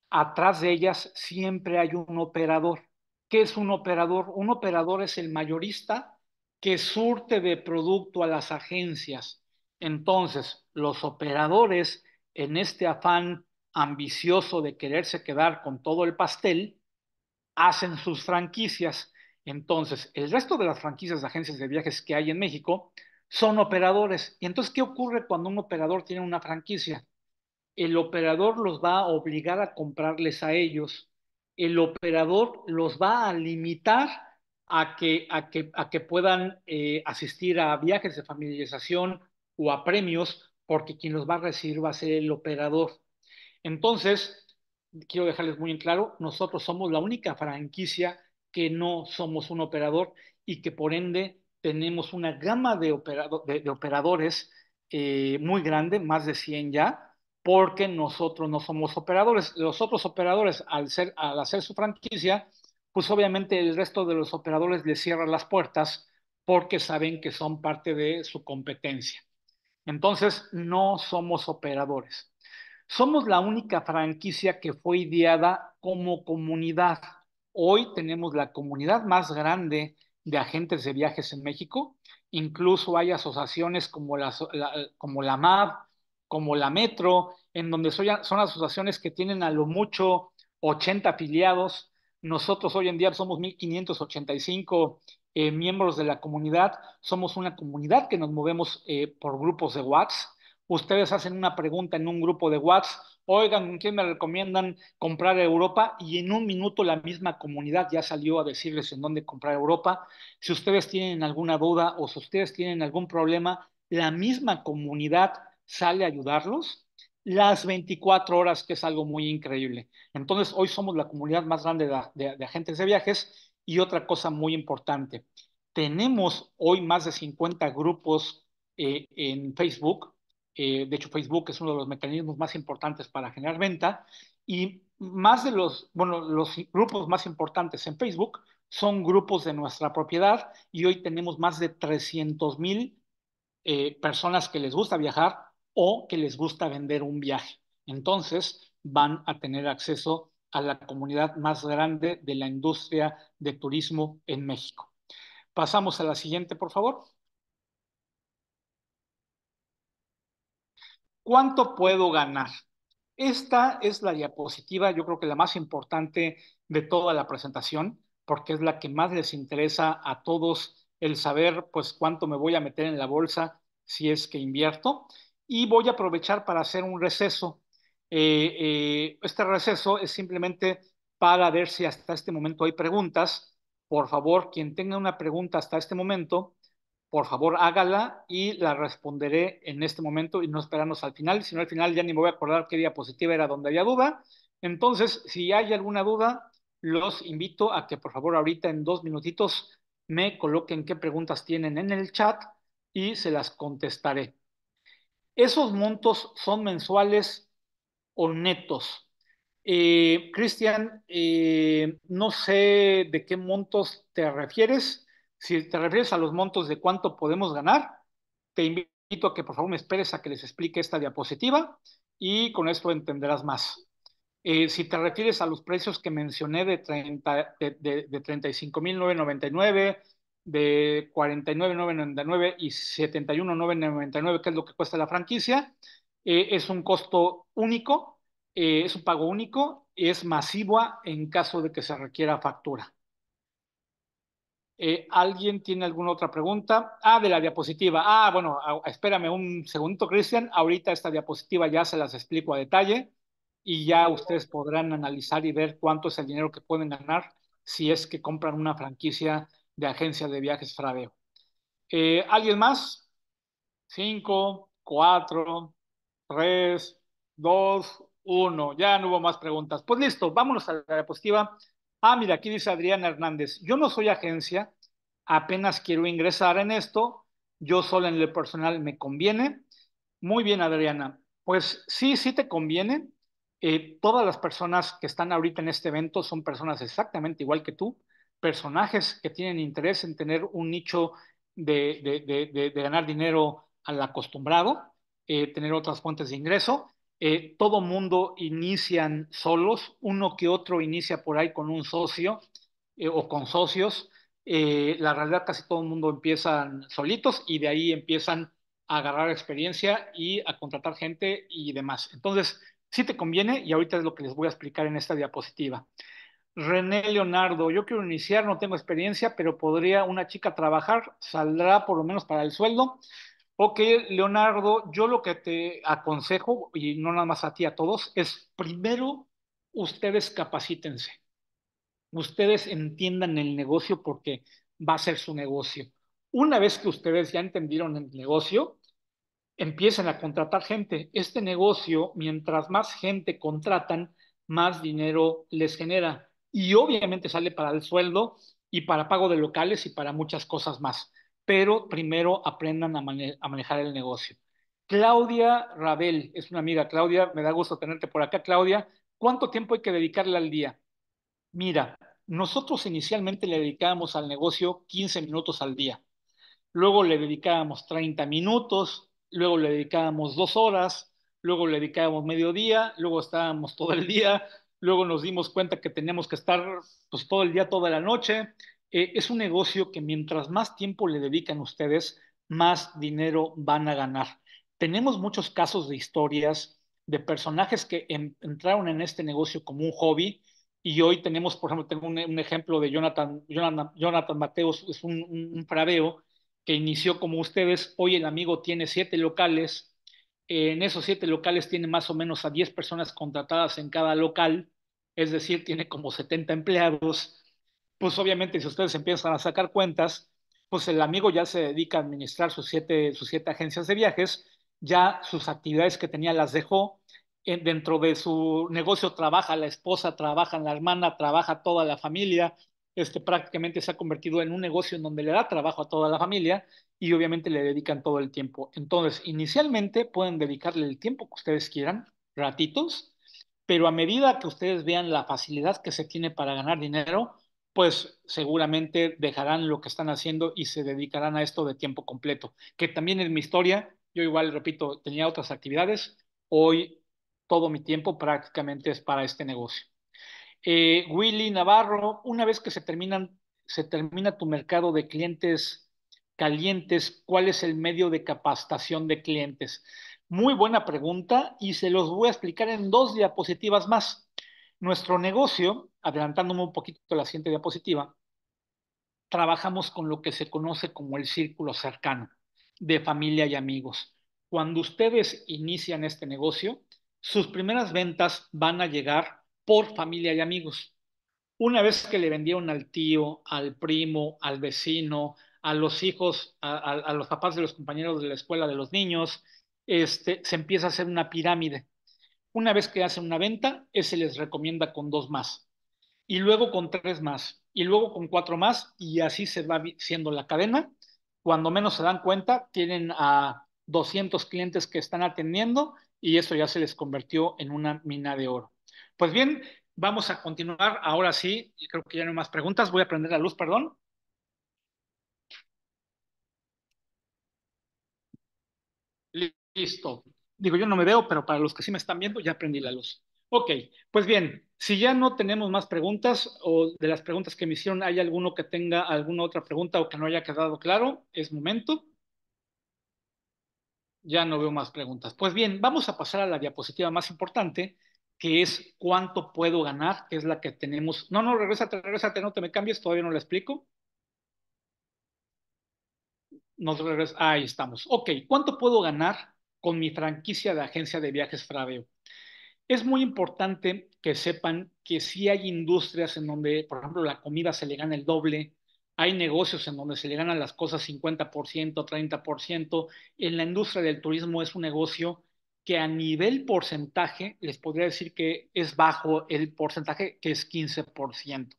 atrás de ellas siempre hay un operador. ¿Qué es un operador? Un operador es el mayorista que surte de producto a las agencias. Entonces, los operadores, en este afán ambicioso de quererse quedar con todo el pastel, hacen sus franquicias. Entonces, el resto de las franquicias de agencias de viajes que hay en México son operadores. ¿Y entonces qué ocurre cuando un operador tiene una franquicia? El operador los va a obligar a comprarles a ellos. El operador los va a limitar a que, a que, a que puedan eh, asistir a viajes de familiarización o a premios, porque quien los va a recibir va a ser el operador. Entonces, quiero dejarles muy en claro, nosotros somos la única franquicia que no somos un operador y que por ende tenemos una gama de, de, operadores eh, muy grande, más de 100 ya, porque nosotros no somos operadores. Los otros operadores, al, al hacer su franquicia, pues obviamente el resto de los operadores les cierran las puertas porque saben que son parte de su competencia. Entonces, no somos operadores. Somos la única franquicia que fue ideada como comunidad. Hoy tenemos la comunidad más grande de agentes de viajes en México. Incluso hay asociaciones como la, como la como la Metro, en donde son asociaciones que tienen a lo mucho 80 afiliados. Nosotros hoy en día somos 1.585 eh, miembros de la comunidad. Somos una comunidad que nos movemos eh, por grupos de WhatsApp ustedes hacen una pregunta en un grupo de WhatsApp, oigan, ¿con quién me recomiendan comprar Europa? Y en un minuto la misma comunidad ya salió a decirles en dónde comprar Europa. Si ustedes tienen alguna duda o si ustedes tienen algún problema, la misma comunidad sale a ayudarlos las 24 horas, que es algo muy increíble. Entonces, hoy somos la comunidad más grande de, agentes de viajes y otra cosa muy importante. Tenemos hoy más de 50 grupos eh, en Facebook eh, de hecho, Facebook es uno de los mecanismos más importantes para generar venta y más de los, bueno, los grupos más importantes en Facebook son grupos de nuestra propiedad y hoy tenemos más de 300 mil eh, personas que les gusta viajar o que les gusta vender un viaje. Entonces van a tener acceso a la comunidad más grande de la industria de turismo en México. Pasamos a la siguiente, por favor. ¿Cuánto puedo ganar? Esta es la diapositiva, yo creo que la más importante de toda la presentación, porque es la que más les interesa a todos el saber, pues, cuánto me voy a meter en la bolsa si es que invierto. Y voy a aprovechar para hacer un receso. Eh, eh, este receso es simplemente para ver si hasta este momento hay preguntas. Por favor, quien tenga una pregunta hasta este momento, por favor hágala y la responderé en este momento y no esperamos al final, sino al final ya ni me voy a acordar qué diapositiva era donde había duda. Entonces, si hay alguna duda, los invito a que por favor ahorita en dos minutitos me coloquen qué preguntas tienen en el chat y se las contestaré. ¿Esos montos son mensuales o netos? Eh, Cristian, eh, no sé de qué montos te refieres. Si te refieres a los montos de cuánto podemos ganar, te invito a que por favor me esperes a que les explique esta diapositiva y con esto entenderás más. Eh, si te refieres a los precios que mencioné de, 30, de, 35.999, de 49.999 y 71.999, que es lo que cuesta la franquicia, eh, es un costo único, eh, es un pago único, es masivo en caso de que se requiera factura. Eh, ¿Alguien tiene alguna otra pregunta? Ah, de la diapositiva. Ah, bueno, espérame un segundito, Cristian. Ahorita esta diapositiva ya se las explico a detalle y ya ustedes podrán analizar y ver cuánto es el dinero que pueden ganar si es que compran una franquicia de agencia de viajes Fraveo. Eh, ¿Alguien más? Cinco, cuatro, tres, dos, uno. Ya no hubo más preguntas. Pues listo, vámonos a la diapositiva Ah, mira, aquí dice Adriana Hernández, yo no soy agencia, apenas quiero ingresar en esto, yo solo en el personal me conviene. Muy bien, Adriana. Pues sí, sí te conviene. Eh, todas las personas que están ahorita en este evento son personas exactamente igual que tú, personajes que tienen interés en tener un nicho de, ganar dinero al acostumbrado, eh, tener otras fuentes de ingreso eh, todo mundo inician solos, uno que otro inicia por ahí con un socio eh, o con socios. Eh, la realidad casi todo el mundo empiezan solitos y de ahí empiezan a agarrar experiencia y a contratar gente y demás. Entonces, si te conviene y ahorita es lo que les voy a explicar en esta diapositiva. René Leonardo, yo quiero iniciar, no tengo experiencia, pero podría una chica trabajar, saldrá por lo menos para el sueldo. Ok, Leonardo, yo lo que te aconsejo, y no nada más a ti, a todos, es primero ustedes capacítense. Ustedes entiendan el negocio porque va a ser su negocio. Una vez que ustedes ya entendieron el negocio, empiecen a contratar gente. Este negocio, mientras más gente contratan, más dinero les genera. Y obviamente sale para el sueldo y para pago de locales y para muchas cosas más pero primero aprendan a, manejar el negocio. Claudia Rabel es una amiga. Claudia, me da gusto tenerte por acá. Claudia, ¿cuánto tiempo hay que dedicarle al día? Mira, nosotros inicialmente le dedicábamos al negocio 15 minutos al día. Luego le dedicábamos 30 minutos, luego le dedicábamos dos horas, luego le dedicábamos mediodía, luego estábamos todo el día, luego nos dimos cuenta que teníamos que estar pues todo el día, toda la noche, eh, es un negocio que mientras más tiempo le dedican ustedes, más dinero van a ganar. Tenemos muchos casos de historias de personajes que entraron en este negocio como un hobby y hoy tenemos, por ejemplo, tengo un, ejemplo de Jonathan, Jonathan, Mateos, es un, un, fraveo que inició como ustedes. Hoy el amigo tiene siete locales. Eh, en esos siete locales tiene más o menos a 10 personas contratadas en cada local, es decir, tiene como 70 empleados pues obviamente si ustedes empiezan a sacar cuentas, pues el amigo ya se dedica a administrar sus siete, sus siete agencias de viajes, ya sus actividades que tenía las dejó, dentro de su negocio trabaja la esposa, trabaja la hermana, trabaja toda la familia, este prácticamente se ha convertido en un negocio en donde le da trabajo a toda la familia y obviamente le dedican todo el tiempo. Entonces, inicialmente pueden dedicarle el tiempo que ustedes quieran, ratitos, pero a medida que ustedes vean la facilidad que se tiene para ganar dinero, pues seguramente dejarán lo que están haciendo y se dedicarán a esto de tiempo completo. Que también en mi historia, yo igual, repito, tenía otras actividades, hoy todo mi tiempo prácticamente es para este negocio. Eh, Willy Navarro, una vez que se, terminan, se termina tu mercado de clientes calientes, ¿cuál es el medio de capacitación de clientes? Muy buena pregunta y se los voy a explicar en dos diapositivas más. Nuestro negocio, adelantándome un poquito a la siguiente diapositiva, trabajamos con lo que se conoce como el círculo cercano de familia y amigos. Cuando ustedes inician este negocio, sus primeras ventas van a llegar por familia y amigos. Una vez que le vendieron al tío, al primo, al vecino, a los hijos, a, a los papás de los compañeros de la escuela de los niños, este, se empieza a hacer una pirámide. Una vez que hacen una venta, ese les recomienda con dos más, y luego con tres más, y luego con cuatro más, y así se va siendo la cadena. Cuando menos se dan cuenta, tienen a 200 clientes que están atendiendo y eso ya se les convirtió en una mina de oro. Pues bien, vamos a continuar ahora sí, creo que ya no hay más preguntas, voy a prender la luz, perdón. Listo digo, yo no me veo, pero para los que sí me están viendo, ya aprendí la luz. Ok, pues bien, si ya no tenemos más preguntas o de las preguntas que me hicieron, hay alguno que tenga alguna otra pregunta o que no haya quedado claro, es momento. Ya no veo más preguntas. Pues bien, vamos a pasar a la diapositiva más importante, que es cuánto puedo ganar, que es la que tenemos. No, no, regresate, regresate, no te me cambies, todavía no la explico. Nos regresa, ahí estamos. Ok, ¿cuánto puedo ganar con mi franquicia de agencia de viajes Fraveo. Es muy importante que sepan que si hay industrias en donde, por ejemplo, la comida se le gana el doble, hay negocios en donde se le ganan las cosas 50%, 30%. En la industria del turismo es un negocio que a nivel porcentaje, les podría decir que es bajo el porcentaje, que es 15%.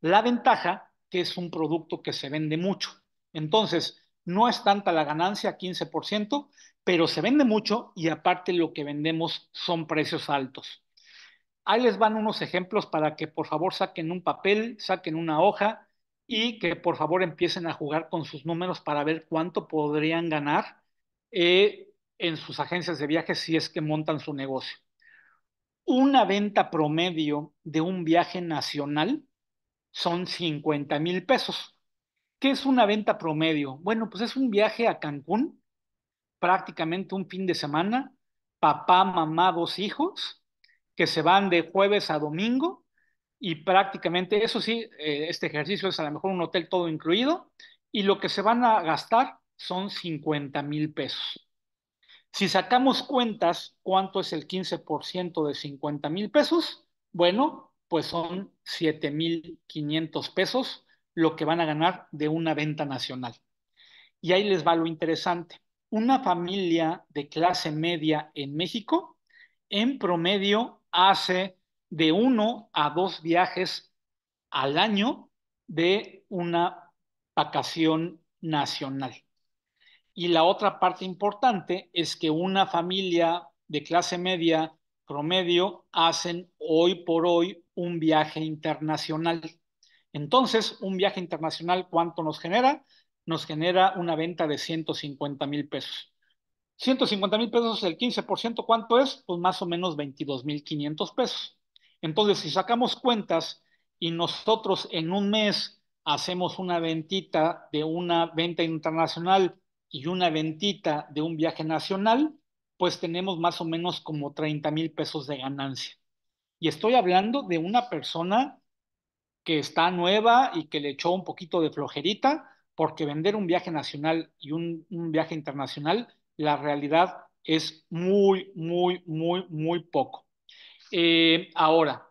La ventaja, que es un producto que se vende mucho. Entonces, no es tanta la ganancia, 15%, pero se vende mucho y aparte lo que vendemos son precios altos. Ahí les van unos ejemplos para que por favor saquen un papel, saquen una hoja y que por favor empiecen a jugar con sus números para ver cuánto podrían ganar eh, en sus agencias de viajes si es que montan su negocio. Una venta promedio de un viaje nacional son 50 mil pesos. ¿Qué es una venta promedio? Bueno, pues es un viaje a Cancún prácticamente un fin de semana, papá, mamá, dos hijos, que se van de jueves a domingo y prácticamente, eso sí, eh, este ejercicio es a lo mejor un hotel todo incluido y lo que se van a gastar son 50 mil pesos. Si sacamos cuentas, ¿cuánto es el 15% de 50 mil pesos? Bueno, pues son 7 mil 500 pesos lo que van a ganar de una venta nacional. Y ahí les va lo interesante una familia de clase media en México en promedio hace de uno a dos viajes al año de una vacación nacional. Y la otra parte importante es que una familia de clase media promedio hacen hoy por hoy un viaje internacional. Entonces, un viaje internacional, ¿cuánto nos genera? nos genera una venta de 150 mil pesos. 150 mil pesos, el 15%, ¿cuánto es? Pues más o menos 22 mil 500 pesos. Entonces, si sacamos cuentas y nosotros en un mes hacemos una ventita de una venta internacional y una ventita de un viaje nacional, pues tenemos más o menos como 30 mil pesos de ganancia. Y estoy hablando de una persona que está nueva y que le echó un poquito de flojerita porque vender un viaje nacional y un, viaje internacional, la realidad es muy, muy, muy, muy poco. Eh, ahora,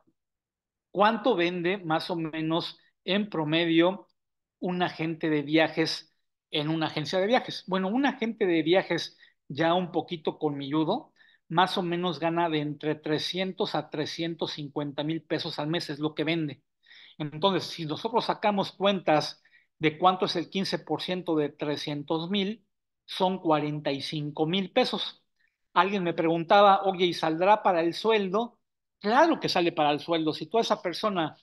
¿cuánto vende más o menos en promedio un agente de viajes en una agencia de viajes? Bueno, un agente de viajes ya un poquito colmilludo, más o menos gana de entre 300 a 350 mil pesos al mes, es lo que vende. Entonces, si nosotros sacamos cuentas de cuánto es el 15% de 300 mil, son 45 mil pesos. Alguien me preguntaba, oye, ¿y saldrá para el sueldo? Claro que sale para el sueldo. Si tú a esa persona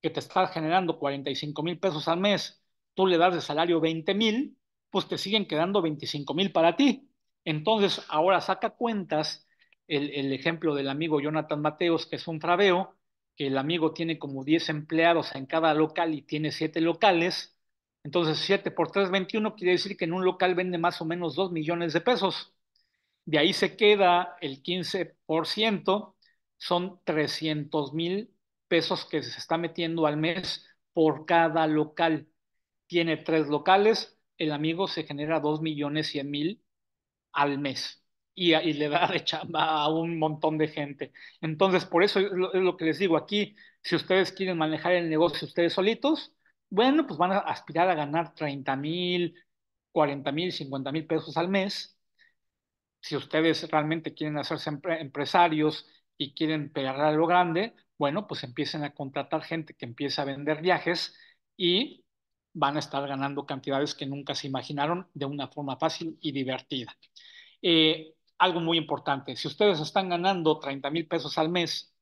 que te está generando 45 mil pesos al mes, tú le das de salario 20 mil, pues te siguen quedando 25 mil para ti. Entonces, ahora saca cuentas el, ejemplo del amigo Jonathan Mateos, que es un frabeo, que el amigo tiene como 10 empleados en cada local y tiene 7 locales entonces, 7 por 3, 21 quiere decir que en un local vende más o menos 2 millones de pesos. De ahí se queda el 15%, son 300 mil pesos que se está metiendo al mes por cada local. Tiene tres locales, el amigo se genera 2 millones 100 mil al mes y, le da de chamba a un montón de gente. Entonces, por eso es lo que les digo aquí, si ustedes quieren manejar el negocio ustedes solitos, bueno, pues van a aspirar a ganar 30 mil, 40 mil, 50 mil pesos al mes. Si ustedes realmente quieren hacerse empresarios y quieren pegar a lo grande, bueno, pues empiecen a contratar gente que empiece a vender viajes y van a estar ganando cantidades que nunca se imaginaron de una forma fácil y divertida. Eh, algo muy importante, si ustedes están ganando 30 mil pesos al mes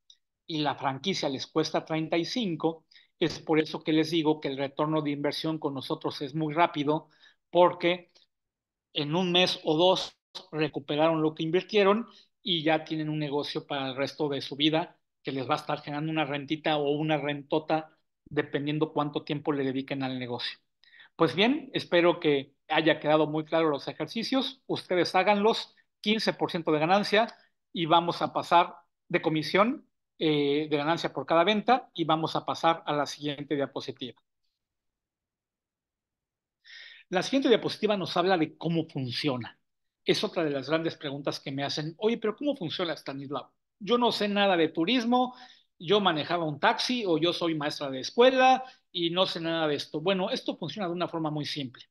y la franquicia les cuesta 35, es por eso que les digo que el retorno de inversión con nosotros es muy rápido, porque en un mes o dos recuperaron lo que invirtieron y ya tienen un negocio para el resto de su vida que les va a estar generando una rentita o una rentota dependiendo cuánto tiempo le dediquen al negocio. Pues bien, espero que haya quedado muy claro los ejercicios. Ustedes háganlos, 15% de ganancia y vamos a pasar de comisión eh, de ganancia por cada venta y vamos a pasar a la siguiente diapositiva. La siguiente diapositiva nos habla de cómo funciona. Es otra de las grandes preguntas que me hacen. Oye, pero ¿cómo funciona Stanislav? Yo no sé nada de turismo, yo manejaba un taxi o yo soy maestra de escuela y no sé nada de esto. Bueno, esto funciona de una forma muy simple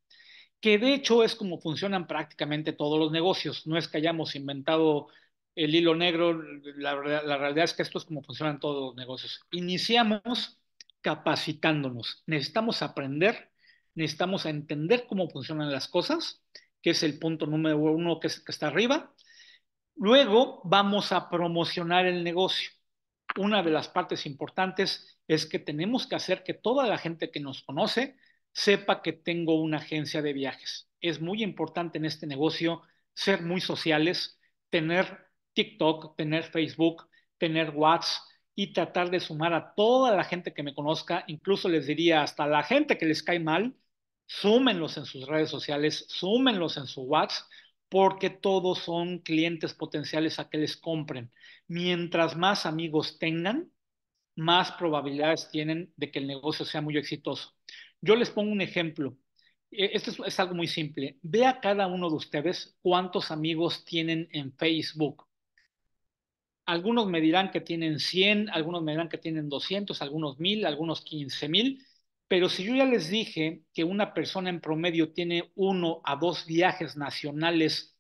que de hecho es como funcionan prácticamente todos los negocios. No es que hayamos inventado el hilo negro, la, la realidad es que esto es como funcionan todos los negocios. Iniciamos capacitándonos, necesitamos aprender, necesitamos entender cómo funcionan las cosas, que es el punto número uno que está arriba. Luego vamos a promocionar el negocio. Una de las partes importantes es que tenemos que hacer que toda la gente que nos conoce sepa que tengo una agencia de viajes. Es muy importante en este negocio ser muy sociales, tener TikTok, tener Facebook, tener WhatsApp y tratar de sumar a toda la gente que me conozca, incluso les diría hasta la gente que les cae mal, súmenlos en sus redes sociales, súmenlos en su WhatsApp, porque todos son clientes potenciales a que les compren. Mientras más amigos tengan, más probabilidades tienen de que el negocio sea muy exitoso. Yo les pongo un ejemplo. E, esto es, es algo muy simple. Vea cada uno de ustedes cuántos amigos tienen en Facebook. Algunos me dirán que tienen 100, algunos me dirán que tienen 200, algunos 1000, algunos 15000. Pero si yo ya les dije que una persona en promedio tiene uno a dos viajes nacionales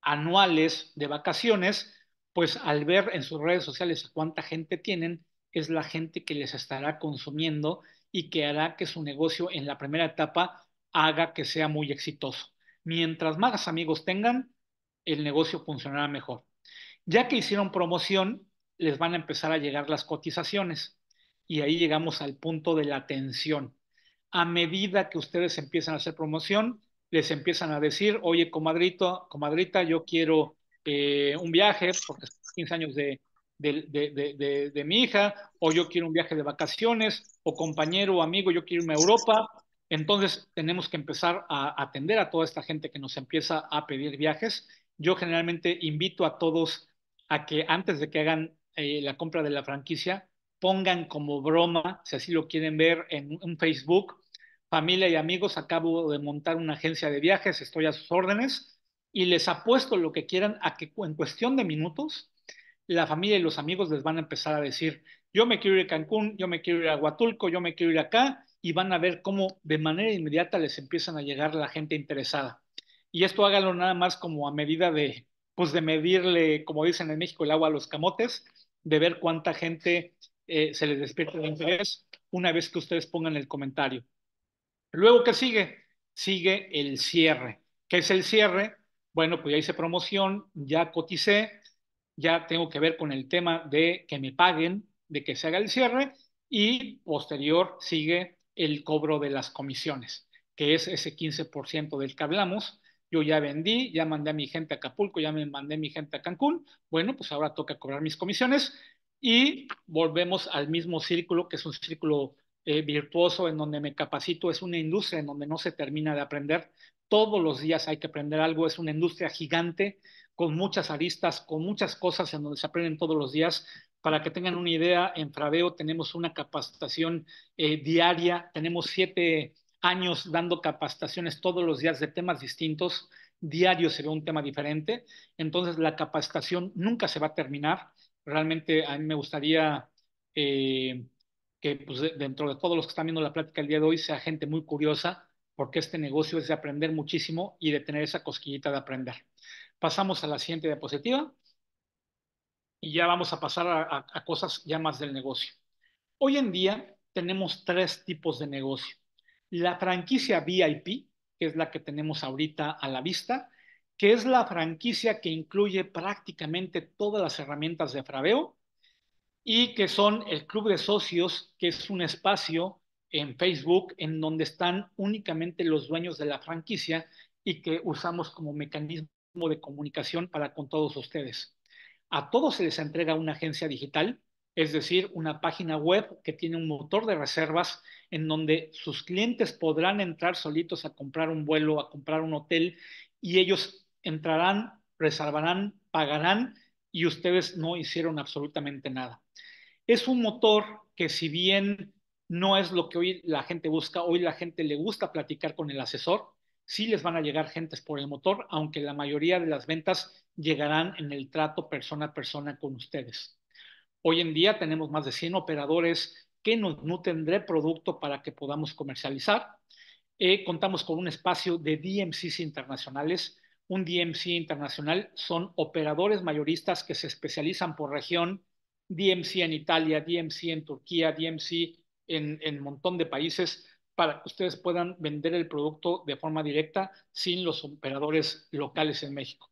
anuales de vacaciones, pues al ver en sus redes sociales cuánta gente tienen, es la gente que les estará consumiendo y que hará que su negocio en la primera etapa haga que sea muy exitoso. Mientras más amigos tengan, el negocio funcionará mejor. Ya que hicieron promoción, les van a empezar a llegar las cotizaciones y ahí llegamos al punto de la atención. A medida que ustedes empiezan a hacer promoción, les empiezan a decir, oye, comadrito, comadrita, yo quiero eh, un viaje porque son 15 años de, de, de, mi hija, o yo quiero un viaje de vacaciones, o compañero o amigo, yo quiero irme a Europa. Entonces tenemos que empezar a atender a toda esta gente que nos empieza a pedir viajes. Yo generalmente invito a todos a que antes de que hagan eh, la compra de la franquicia, pongan como broma, si así lo quieren ver en, un Facebook, familia y amigos, acabo de montar una agencia de viajes, estoy a sus órdenes y les apuesto lo que quieran a que en cuestión de minutos la familia y los amigos les van a empezar a decir, yo me quiero ir a Cancún, yo me quiero ir a Huatulco, yo me quiero ir acá, y van a ver cómo de manera inmediata les empiezan a llegar la gente interesada. Y esto hágalo nada más como a medida de, pues de medirle, como dicen en México, el agua a los camotes, de ver cuánta gente eh, se les despierta de interés una vez que ustedes pongan el comentario. Luego, ¿qué sigue? Sigue el cierre. ¿Qué es el cierre? Bueno, pues ya hice promoción, ya coticé, ya tengo que ver con el tema de que me paguen, de que se haga el cierre y posterior sigue el cobro de las comisiones, que es ese 15% del que hablamos, yo ya vendí, ya mandé a mi gente a Acapulco, ya me mandé a mi gente a Cancún, bueno, pues ahora toca cobrar mis comisiones y volvemos al mismo círculo, que es un círculo eh, virtuoso en donde me capacito, es una industria en donde no se termina de aprender, todos los días hay que aprender algo, es una industria gigante con muchas aristas, con muchas cosas en donde se aprenden todos los días. Para que tengan una idea, en Fraveo tenemos una capacitación eh, diaria, tenemos siete años dando capacitaciones todos los días de temas distintos, diario se ve un tema diferente, entonces la capacitación nunca se va a terminar. Realmente a mí me gustaría eh, que pues, dentro de todos los que están viendo la plática el día de hoy sea gente muy curiosa, porque este negocio es de aprender muchísimo y de tener esa cosquillita de aprender. Pasamos a la siguiente diapositiva y ya vamos a pasar a, a cosas ya más del negocio. Hoy en día tenemos tres tipos de negocio la franquicia VIP, que es la que tenemos ahorita a la vista, que es la franquicia que incluye prácticamente todas las herramientas de Fraveo y que son el Club de Socios, que es un espacio en Facebook en donde están únicamente los dueños de la franquicia y que usamos como mecanismo de comunicación para con todos ustedes. A todos se les entrega una agencia digital es decir, una página web que tiene un motor de reservas en donde sus clientes podrán entrar solitos a comprar un vuelo, a comprar un hotel y ellos entrarán, reservarán, pagarán y ustedes no hicieron absolutamente nada. Es un motor que si bien no es lo que hoy la gente busca, hoy la gente le gusta platicar con el asesor, sí les van a llegar gentes por el motor, aunque la mayoría de las ventas llegarán en el trato persona a persona con ustedes. Hoy en día tenemos más de 100 operadores que nos nutren producto para que podamos comercializar. Eh, contamos con un espacio de DMCs internacionales. Un DMC internacional son operadores mayoristas que se especializan por región, DMC en Italia, DMC en Turquía, DMC en un montón de países, para que ustedes puedan vender el producto de forma directa sin los operadores locales en México.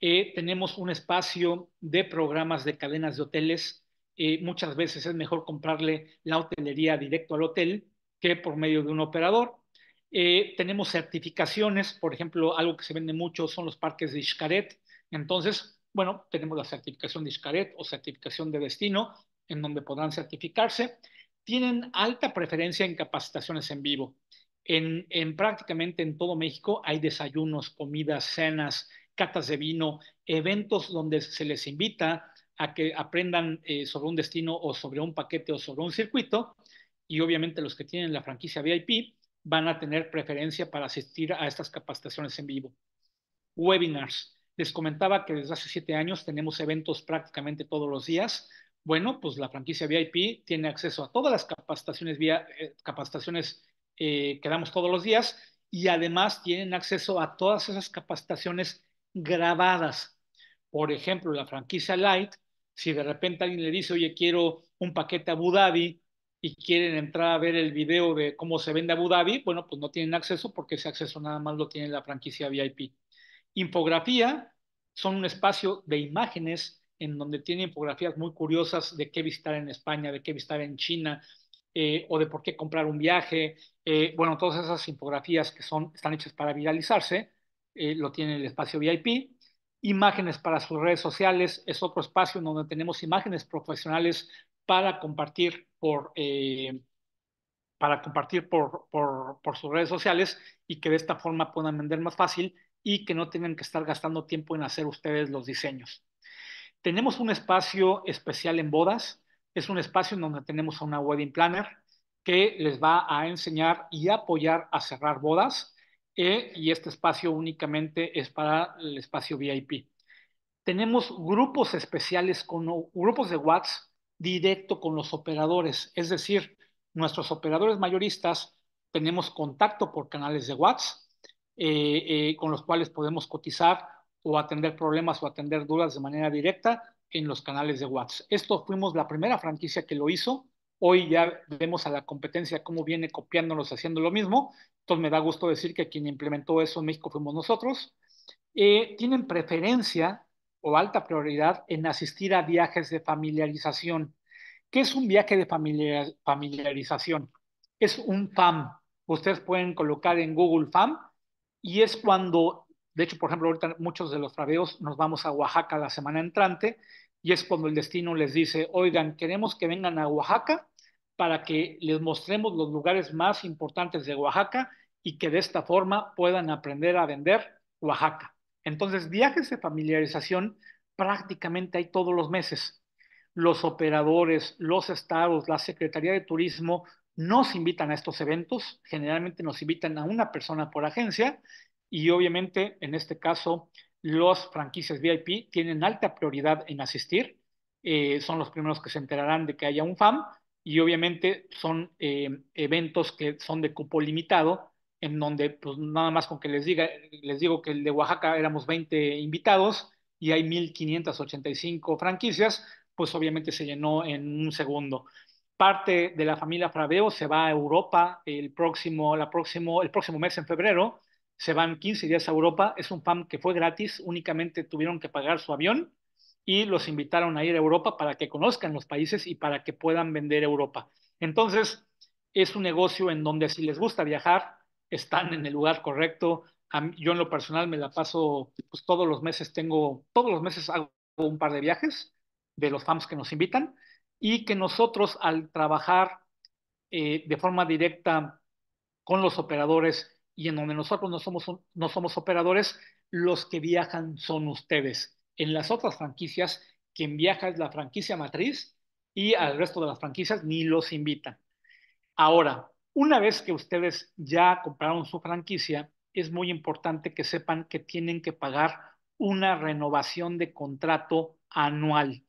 Eh, tenemos un espacio de programas de cadenas de hoteles. Eh, muchas veces es mejor comprarle la hotelería directo al hotel que por medio de un operador. Eh, tenemos certificaciones, por ejemplo, algo que se vende mucho son los parques de iscaret Entonces, bueno, tenemos la certificación de Xcaret o certificación de destino, en donde podrán certificarse. Tienen alta preferencia en capacitaciones en vivo. En, en prácticamente en todo México hay desayunos, comidas, cenas, catas de vino, eventos donde se les invita a que aprendan eh, sobre un destino o sobre un paquete o sobre un circuito. Y obviamente los que tienen la franquicia VIP van a tener preferencia para asistir a estas capacitaciones en vivo. Webinars. Les comentaba que desde hace siete años tenemos eventos prácticamente todos los días. Bueno, pues la franquicia VIP tiene acceso a todas las capacitaciones, vía, eh, capacitaciones eh, que damos todos los días y además tienen acceso a todas esas capacitaciones grabadas. Por ejemplo, la franquicia Light, si de repente alguien le dice, oye, quiero un paquete a Abu Dhabi y quieren entrar a ver el video de cómo se vende Abu Dhabi, bueno, pues no tienen acceso porque ese acceso nada más lo tiene la franquicia VIP. Infografía son un espacio de imágenes en donde tiene infografías muy curiosas de qué visitar en España, de qué visitar en China, eh, o de por qué comprar un viaje. Eh, bueno, todas esas infografías que son, están hechas para viralizarse. Eh, lo tiene el espacio VIP. Imágenes para sus redes sociales es otro espacio donde tenemos imágenes profesionales para compartir por, eh, para compartir por, sus redes sociales y que de esta forma puedan vender más fácil y que no tengan que estar gastando tiempo en hacer ustedes los diseños. Tenemos un espacio especial en bodas, es un espacio en donde tenemos a una wedding planner que les va a enseñar y apoyar a cerrar bodas e, y este espacio únicamente es para el espacio VIP. Tenemos grupos especiales con grupos de WhatsApp directo con los operadores, es decir, nuestros operadores mayoristas tenemos contacto por canales de WhatsApp eh, eh, con los cuales podemos cotizar o atender problemas o atender dudas de manera directa en los canales de WhatsApp. Esto fuimos la primera franquicia que lo hizo Hoy ya vemos a la competencia cómo viene copiándonos haciendo lo mismo. Entonces me da gusto decir que quien implementó eso en México fuimos nosotros. Eh, tienen preferencia o alta prioridad en asistir a viajes de familiarización. ¿Qué es un viaje de familiarización? Es un FAM. Ustedes pueden colocar en Google FAM y es cuando, de hecho, por ejemplo, ahorita muchos de los fraveos nos vamos a Oaxaca la semana entrante y es cuando el destino les dice, oigan, queremos que vengan a Oaxaca para que les mostremos los lugares más importantes de Oaxaca y que de esta forma puedan aprender a vender Oaxaca. Entonces, viajes de familiarización prácticamente hay todos los meses. Los operadores, los estados, la Secretaría de Turismo nos invitan a estos eventos, generalmente nos invitan a una persona por agencia y obviamente en este caso los franquicias VIP tienen alta prioridad en asistir, eh, son los primeros que se enterarán de que haya un FAM y obviamente son eh, eventos que son de cupo limitado, en donde pues nada más con que les diga, les digo que el de Oaxaca éramos 20 invitados y hay 1585 franquicias, pues obviamente se llenó en un segundo. Parte de la familia Fraveo se va a Europa el próximo, la próximo, el próximo mes en febrero se van 15 días a Europa. Es un FAM que fue gratis, únicamente tuvieron que pagar su avión y los invitaron a ir a Europa para que conozcan los países y para que puedan vender Europa. Entonces, es un negocio en donde si les gusta viajar, están en el lugar correcto. yo en lo personal me la paso, pues todos los meses tengo, todos los meses hago un par de viajes de los FAMs que nos invitan y que nosotros al trabajar eh, de forma directa con los operadores y en donde nosotros no somos, no somos operadores, los que viajan son ustedes. En las otras franquicias, quien viaja es la franquicia matriz y al resto de las franquicias ni los invitan. Ahora, una vez que ustedes ya compraron su franquicia, es muy importante que sepan que tienen que pagar una renovación de contrato anual.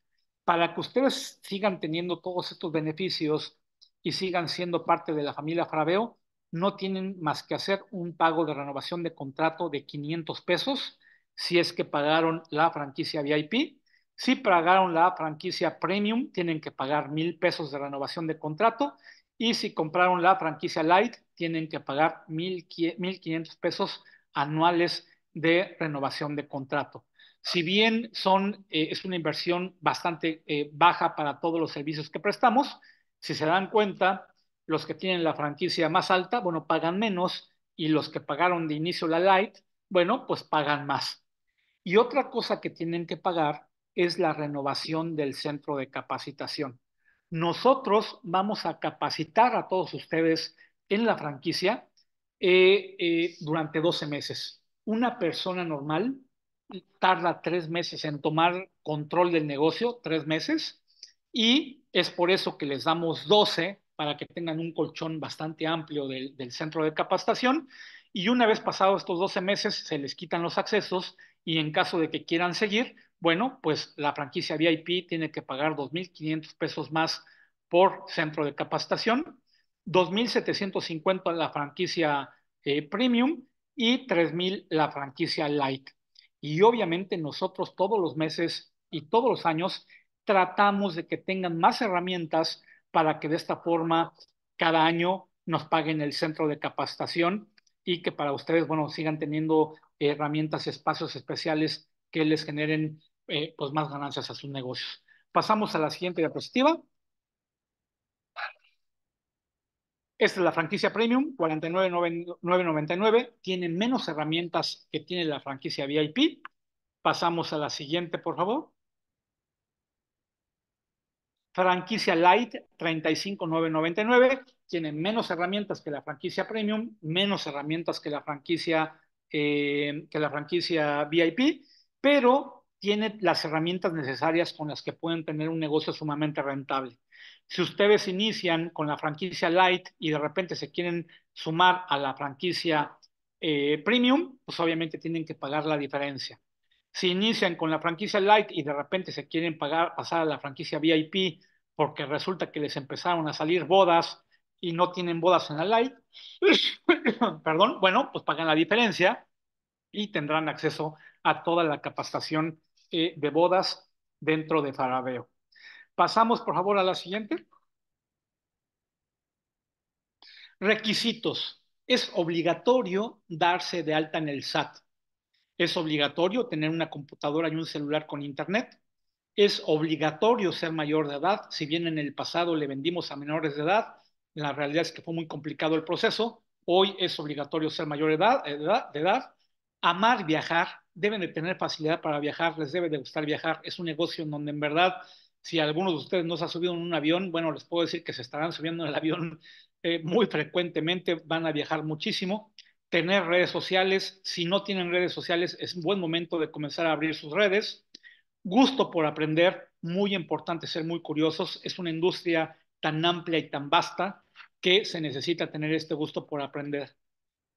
Para que ustedes sigan teniendo todos estos beneficios y sigan siendo parte de la familia Fraveo, no tienen más que hacer un pago de renovación de contrato de 500 pesos si es que pagaron la franquicia VIP. Si pagaron la franquicia Premium, tienen que pagar mil pesos de renovación de contrato. Y si compraron la franquicia Light, tienen que pagar mil quinientos pesos anuales de renovación de contrato. Si bien son, eh, es una inversión bastante eh, baja para todos los servicios que prestamos, si se dan cuenta, los que tienen la franquicia más alta, bueno, pagan menos y los que pagaron de inicio la light, bueno, pues pagan más. Y otra cosa que tienen que pagar es la renovación del centro de capacitación. Nosotros vamos a capacitar a todos ustedes en la franquicia eh, eh, durante 12 meses. Una persona normal tarda tres meses en tomar control del negocio, tres meses, y es por eso que les damos 12 para que tengan un colchón bastante amplio del, centro de capacitación y una vez pasados estos 12 meses se les quitan los accesos y en caso de que quieran seguir, bueno, pues la franquicia VIP tiene que pagar 2.500 pesos más por centro de capacitación, 2.750 la franquicia eh, premium y 3.000 la franquicia light. Y obviamente nosotros todos los meses y todos los años tratamos de que tengan más herramientas para que de esta forma cada año nos paguen el centro de capacitación y que para ustedes, bueno, sigan teniendo herramientas y espacios especiales que les generen eh, pues más ganancias a sus negocios. Pasamos a la siguiente diapositiva. Esta es la franquicia Premium, 4999. Tiene menos herramientas que tiene la franquicia VIP. Pasamos a la siguiente, por favor franquicia light 35999, tiene menos herramientas que la franquicia premium, menos herramientas que la franquicia eh, que la franquicia VIP, pero tiene las herramientas necesarias con las que pueden tener un negocio sumamente rentable. Si ustedes inician con la franquicia light y de repente se quieren sumar a la franquicia eh, premium, pues obviamente tienen que pagar la diferencia si inician con la franquicia Light y de repente se quieren pagar, pasar a la franquicia VIP porque resulta que les empezaron a salir bodas y no tienen bodas en la Light, perdón, bueno, pues pagan la diferencia y tendrán acceso a toda la capacitación eh, de bodas dentro de Farabeo. Pasamos, por favor, a la siguiente. Requisitos. Es obligatorio darse de alta en el SAT es obligatorio tener una computadora y un celular con Internet. Es obligatorio ser mayor de edad. Si bien en el pasado le vendimos a menores de edad, la realidad es que fue muy complicado el proceso. Hoy es obligatorio ser mayor de edad, amar viajar, deben de tener facilidad para viajar, les debe de gustar viajar. Es un negocio en donde en verdad, si alguno de ustedes no se ha subido en un avión, bueno, les puedo decir que se estarán subiendo en el avión eh, muy frecuentemente, van a viajar muchísimo tener redes sociales. Si no tienen redes sociales, es un buen momento de comenzar a abrir sus redes. Gusto por aprender, muy importante ser muy curiosos. Es una industria tan amplia y tan vasta que se necesita tener este gusto por aprender.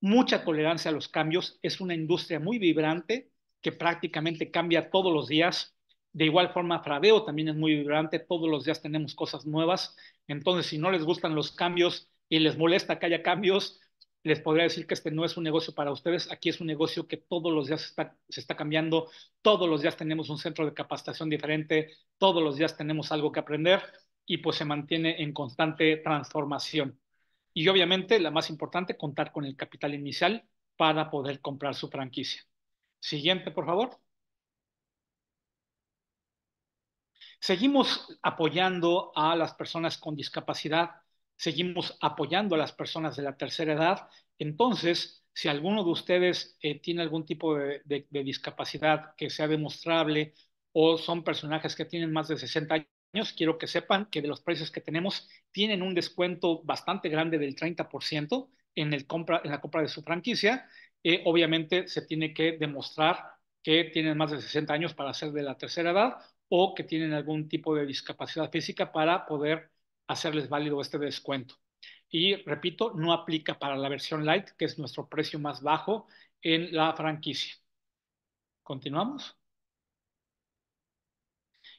Mucha tolerancia a los cambios. Es una industria muy vibrante que prácticamente cambia todos los días. De igual forma, Fraveo también es muy vibrante. Todos los días tenemos cosas nuevas. Entonces, si no les gustan los cambios y les molesta que haya cambios, les podría decir que este no es un negocio para ustedes, aquí es un negocio que todos los días se está cambiando, todos los días tenemos un centro de capacitación diferente, todos los días tenemos algo que aprender y pues se mantiene en constante transformación. Y obviamente la más importante, contar con el capital inicial para poder comprar su franquicia. Siguiente, por favor. Seguimos apoyando a las personas con discapacidad seguimos apoyando a las personas de la tercera edad. Entonces, si alguno de ustedes eh, tiene algún tipo de, discapacidad que sea demostrable o son personajes que tienen más de 60 años, quiero que sepan que de los precios que tenemos tienen un descuento bastante grande del 30% en, la compra de su franquicia. Eh, obviamente se tiene que demostrar que tienen más de 60 años para ser de la tercera edad o que tienen algún tipo de discapacidad física para poder hacerles válido este descuento. Y repito, no aplica para la versión light, que es nuestro precio más bajo en la franquicia. ¿Continuamos?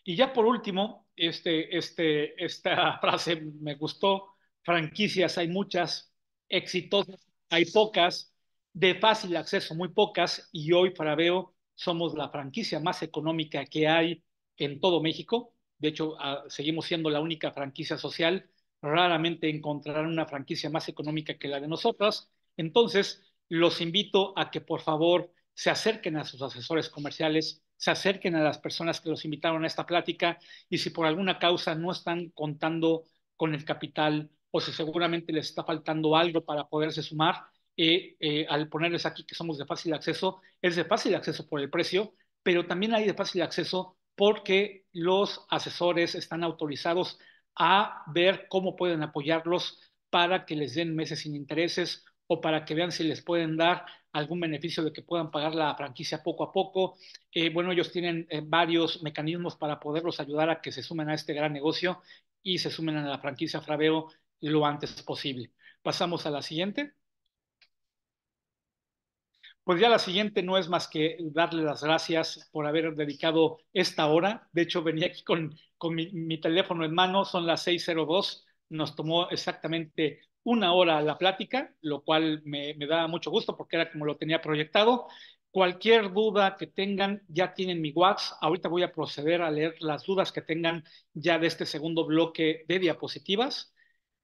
Y ya por último, este, este, esta frase me gustó. Franquicias hay muchas, exitosas hay pocas, de fácil acceso muy pocas y hoy para veo somos la franquicia más económica que hay en todo México de hecho, ah, seguimos siendo la única franquicia social. Raramente encontrarán una franquicia más económica que la de nosotras. Entonces, los invito a que por favor se acerquen a sus asesores comerciales, se acerquen a las personas que los invitaron a esta plática y si por alguna causa no están contando con el capital o si seguramente les está faltando algo para poderse sumar, eh, eh, al ponerles aquí que somos de fácil acceso, es de fácil acceso por el precio, pero también hay de fácil acceso porque los asesores están autorizados a ver cómo pueden apoyarlos para que les den meses sin intereses o para que vean si les pueden dar algún beneficio de que puedan pagar la franquicia poco a poco. Eh, bueno, ellos tienen eh, varios mecanismos para poderlos ayudar a que se sumen a este gran negocio y se sumen a la franquicia Fraveo lo antes posible. Pasamos a la siguiente pues ya la siguiente no es más que darle las gracias por haber dedicado esta hora. De hecho, venía aquí con, mi, teléfono en mano, son las 6.02, nos tomó exactamente una hora la plática, lo cual me, me da mucho gusto porque era como lo tenía proyectado. Cualquier duda que tengan, ya tienen mi WhatsApp. Ahorita voy a proceder a leer las dudas que tengan ya de este segundo bloque de diapositivas.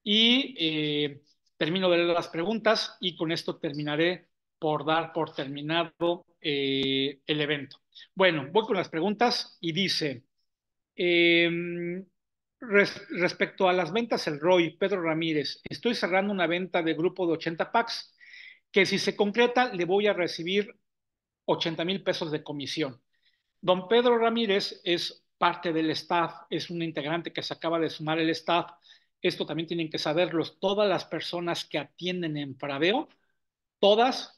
Y eh, termino de leer las preguntas y con esto terminaré por dar por terminado eh, el evento. Bueno, voy con las preguntas y dice, em, respecto a las ventas, el ROI, Pedro Ramírez, estoy cerrando una venta de grupo de 80 packs que si se concreta le voy a recibir 80 mil pesos de comisión. Don Pedro Ramírez es parte del staff, es un integrante que se acaba de sumar el staff. Esto también tienen que saberlos todas las personas que atienden en Praveo, todas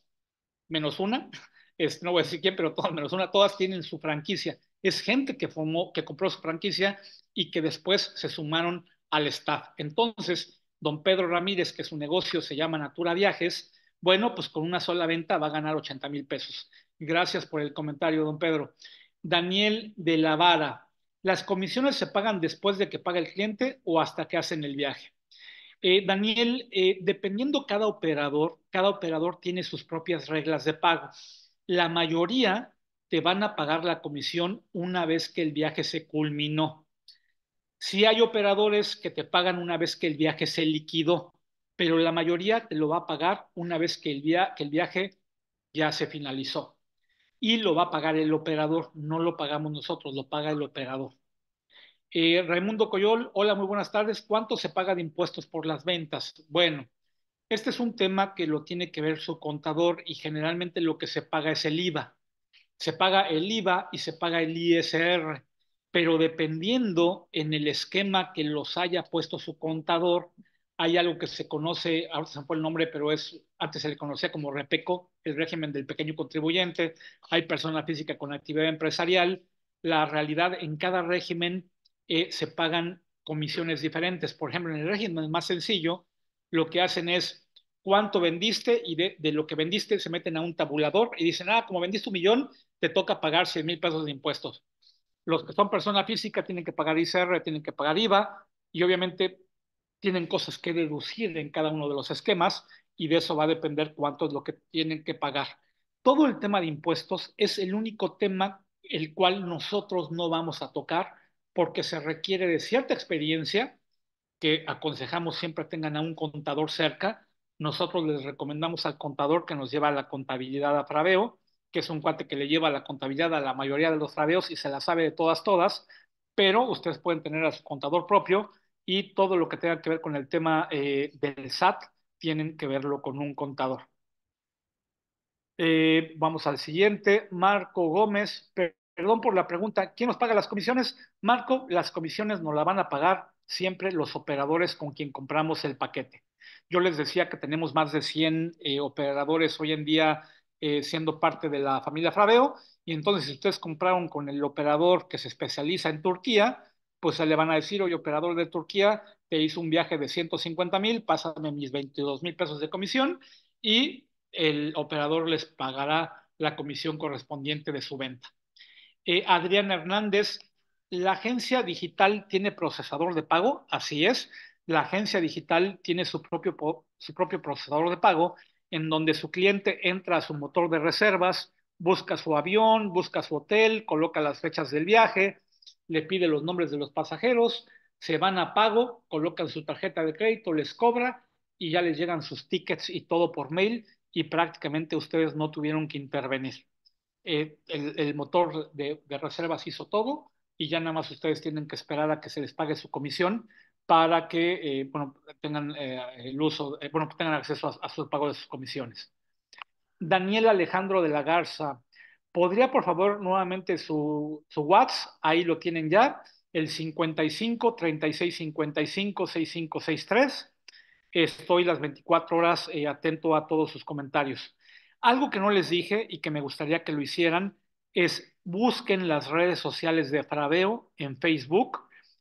menos una, es, no voy a decir quién, pero todas menos una, todas tienen su franquicia. Es gente que formó, que compró su franquicia y que después se sumaron al staff. Entonces, don Pedro Ramírez, que su negocio se llama Natura Viajes, bueno, pues con una sola venta va a ganar 80 mil pesos. Gracias por el comentario, don Pedro. Daniel de la Vara, ¿las comisiones se pagan después de que paga el cliente o hasta que hacen el viaje? Eh, Daniel, eh, dependiendo cada operador, cada operador tiene sus propias reglas de pago. La mayoría te van a pagar la comisión una vez que el viaje se culminó. Si sí hay operadores que te pagan una vez que el viaje se liquidó, pero la mayoría te lo va a pagar una vez que el viaje ya se finalizó. Y lo va a pagar el operador, no lo pagamos nosotros, lo paga el operador. Eh, Raimundo Coyol, hola, muy buenas tardes. ¿Cuánto se paga de impuestos por las ventas? Bueno, este es un tema que lo tiene que ver su contador y generalmente lo que se paga es el IVA. Se paga el IVA y se paga el ISR, pero dependiendo en el esquema que los haya puesto su contador, hay algo que se conoce, ahora se fue el nombre, pero es antes se le conocía como REPECO, el régimen del pequeño contribuyente, hay persona física con actividad empresarial. La realidad en cada régimen eh, se pagan comisiones diferentes. Por ejemplo, en el régimen más sencillo, lo que hacen es cuánto vendiste y de, lo que vendiste se meten a un tabulador y dicen, ah, como vendiste un millón, te toca pagar 100 mil pesos de impuestos. Los que son personas física tienen que pagar ICR, tienen que pagar IVA y obviamente tienen cosas que deducir en cada uno de los esquemas y de eso va a depender cuánto es lo que tienen que pagar. Todo el tema de impuestos es el único tema el cual nosotros no vamos a tocar porque se requiere de cierta experiencia que aconsejamos siempre tengan a un contador cerca. Nosotros les recomendamos al contador que nos lleva a la contabilidad a Fraveo, que es un cuate que le lleva la contabilidad a la mayoría de los Fraveos y se la sabe de todas, todas, pero ustedes pueden tener a su contador propio y todo lo que tenga que ver con el tema eh, del SAT tienen que verlo con un contador. Eh, vamos al siguiente. Marco Gómez, perdón por la pregunta, ¿quién nos paga las comisiones? Marco, las comisiones nos las van a pagar siempre los operadores con quien compramos el paquete. Yo les decía que tenemos más de 100 eh, operadores hoy en día eh, siendo parte de la familia Fraveo, y entonces si ustedes compraron con el operador que se especializa en Turquía, pues se le van a decir, oye, operador de Turquía, te hizo un viaje de 150 mil, pásame mis 22 mil pesos de comisión, y el operador les pagará la comisión correspondiente de su venta. Eh, Adrián Hernández, ¿la agencia digital tiene procesador de pago? Así es, la agencia digital tiene su propio, su propio procesador de pago en donde su cliente entra a su motor de reservas, busca su avión, busca su hotel, coloca las fechas del viaje, le pide los nombres de los pasajeros, se van a pago, colocan su tarjeta de crédito, les cobra y ya les llegan sus tickets y todo por mail y prácticamente ustedes no tuvieron que intervenir. Eh, el, motor de, reservas hizo todo y ya nada más ustedes tienen que esperar a que se les pague su comisión para que eh, tengan eh, el uso, bueno, tengan acceso a, sus su pago de sus comisiones. Daniel Alejandro de la Garza, ¿podría por favor nuevamente su, su WhatsApp? Ahí lo tienen ya, el 55 36 55 6563. Estoy las 24 horas atento a todos sus comentarios. Algo que no les dije y que me gustaría que lo hicieran es busquen las redes sociales de Fraveo en Facebook.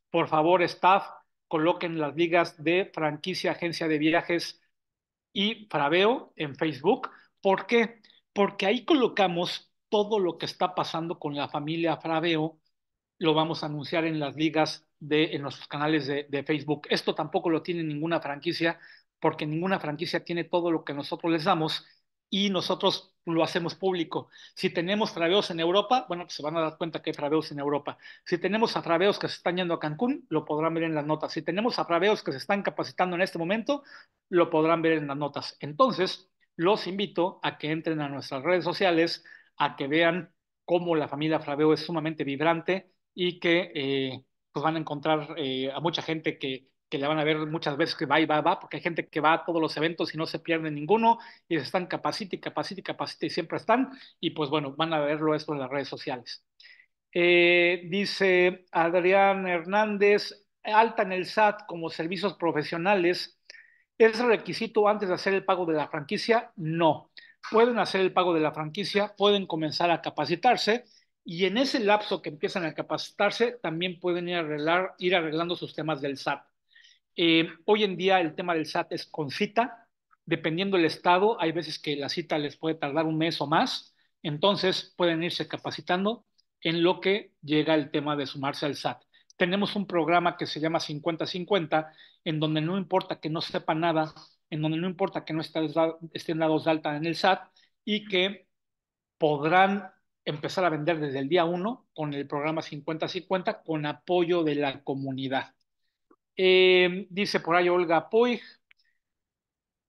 Por favor, staff, coloquen las ligas de franquicia, agencia de viajes y Fraveo en Facebook. ¿Por qué? Porque ahí colocamos todo lo que está pasando con la familia Fraveo... Lo vamos a anunciar en las ligas de en nuestros canales de Facebook. Esto tampoco lo tiene ninguna franquicia porque ninguna franquicia tiene todo lo que nosotros les damos y nosotros lo hacemos público. Si tenemos frabeos en Europa, bueno, pues se van a dar cuenta que hay frabeos en Europa. Si tenemos a que se están yendo a Cancún, lo podrán ver en las notas. Si tenemos a que se están capacitando en este momento, lo podrán ver en las notas. Entonces, los invito a que entren a nuestras redes sociales, a que vean cómo la familia Frabeo es sumamente vibrante y que eh, pues van a encontrar eh, a mucha gente que que la van a ver muchas veces que va y va, va, porque hay gente que va a todos los eventos y no se pierde ninguno, y están capacita y capacita y y siempre están, y pues bueno, van a verlo esto en las redes sociales. Eh, dice Adrián Hernández, alta en el SAT como servicios profesionales, ¿es requisito antes de hacer el pago de la franquicia? No. Pueden hacer el pago de la franquicia, pueden comenzar a capacitarse y en ese lapso que empiezan a capacitarse también pueden ir, arreglar, ir arreglando sus temas del SAT. Eh, hoy en día el tema del SAT es con cita, dependiendo del estado, hay veces que la cita les puede tardar un mes o más, entonces pueden irse capacitando en lo que llega el tema de sumarse al SAT. Tenemos un programa que se llama 50-50, en donde no importa que no sepa nada, en donde no importa que no estén dados de alta en el SAT y que podrán empezar a vender desde el día 1 con el programa 50-50 con apoyo de la comunidad. Eh, dice por ahí Olga Puig.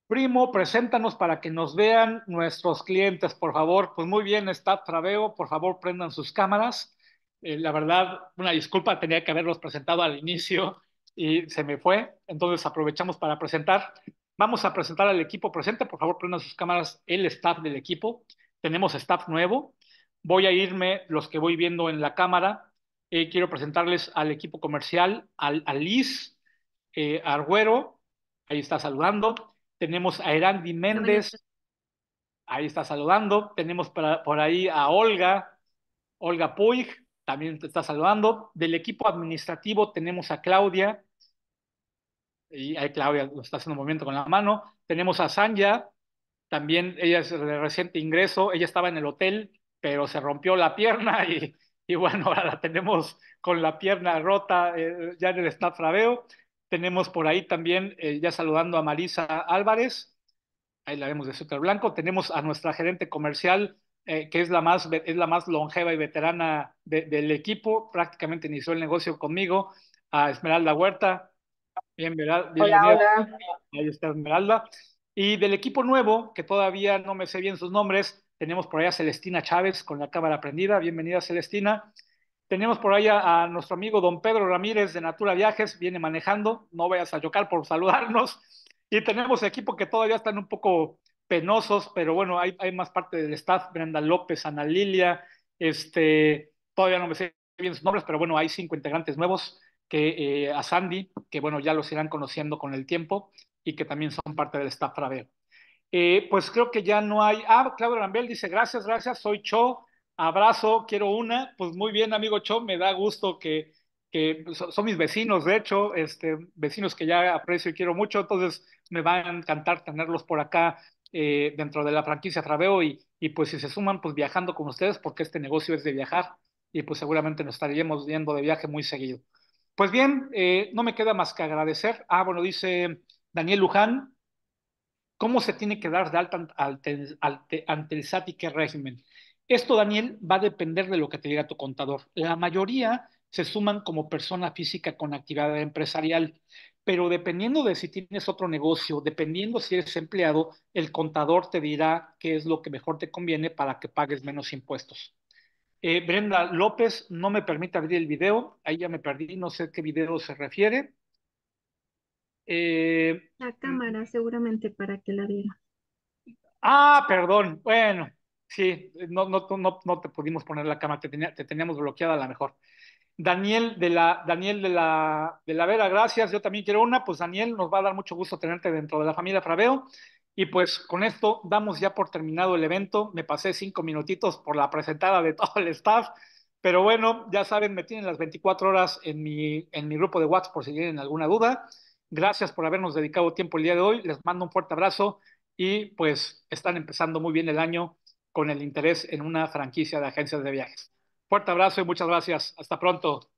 Primo, preséntanos para que nos vean nuestros clientes, por favor. Pues muy bien, staff Traveo, por favor, prendan sus cámaras. Eh, la verdad, una disculpa, tenía que haberlos presentado al inicio y se me fue. Entonces aprovechamos para presentar. Vamos a presentar al equipo presente, por favor, prendan sus cámaras el staff del equipo. Tenemos staff nuevo. Voy a irme los que voy viendo en la cámara. Eh, quiero presentarles al equipo comercial, al, a Liz, eh, Arguero, ahí está saludando. Tenemos a Erandi Méndez, ahí está saludando. Tenemos por ahí a Olga, Olga Puig, también te está saludando. Del equipo administrativo tenemos a Claudia, y ahí Claudia lo está haciendo un movimiento con la mano. Tenemos a Sanja, también ella es de reciente ingreso, ella estaba en el hotel, pero se rompió la pierna y, bueno, ahora la tenemos con la pierna rota eh, ya en el staff rabeo. Tenemos por ahí también, eh, ya saludando a Marisa Álvarez, ahí la vemos de súper Blanco. Tenemos a nuestra gerente comercial, eh, que es la, más, es la más longeva y veterana del equipo, prácticamente inició el negocio conmigo, a Esmeralda Huerta. Bien, Ahí está Esmeralda. Y del equipo nuevo, que todavía no me sé bien sus nombres, tenemos por allá a Celestina Chávez con la cámara prendida. Bienvenida, Celestina. Tenemos por ahí a, nuestro amigo don Pedro Ramírez de Natura Viajes, viene manejando, no vayas a chocar por saludarnos. Y tenemos equipo que todavía están un poco penosos, pero bueno, hay, más parte del staff, Brenda López, Ana Lilia, este, todavía no me sé bien sus nombres, pero bueno, hay cinco integrantes nuevos que eh, a Sandy, que bueno, ya los irán conociendo con el tiempo y que también son parte del staff para ver. Eh, pues creo que ya no hay. Ah, Claudio Rambel dice: Gracias, gracias, soy Cho abrazo, quiero una. Pues muy bien, amigo Cho, me da gusto que, que son mis vecinos, de hecho, este, vecinos que ya aprecio y quiero mucho, entonces me va a encantar tenerlos por acá eh, dentro de la franquicia Traveo y, y pues si se suman, pues viajando con ustedes, porque este negocio es de viajar y pues seguramente nos estaríamos viendo de viaje muy seguido. Pues bien, eh, no me queda más que agradecer. Ah, bueno, dice Daniel Luján, ¿cómo se tiene que dar de alta ante, el SAT régimen? Esto, Daniel, va a depender de lo que te diga tu contador. La mayoría se suman como persona física con actividad empresarial, pero dependiendo de si tienes otro negocio, dependiendo si eres empleado, el contador te dirá qué es lo que mejor te conviene para que pagues menos impuestos. Eh, Brenda López, no me permite abrir el video, ahí ya me perdí, no sé qué video se refiere. Eh, la cámara seguramente para que la viera. Ah, perdón, bueno, Sí, no, no, no, no te pudimos poner la cama, te, teníamos bloqueada a la mejor. Daniel de la, Daniel de la, de la Vera, gracias. Yo también quiero una. Pues Daniel, nos va a dar mucho gusto tenerte dentro de la familia Fraveo. Y pues con esto damos ya por terminado el evento. Me pasé cinco minutitos por la presentada de todo el staff. Pero bueno, ya saben, me tienen las 24 horas en mi, en mi grupo de WhatsApp por si tienen alguna duda. Gracias por habernos dedicado tiempo el día de hoy. Les mando un fuerte abrazo y pues están empezando muy bien el año con el interés en una franquicia de agencias de viajes. Fuerte abrazo y muchas gracias. Hasta pronto.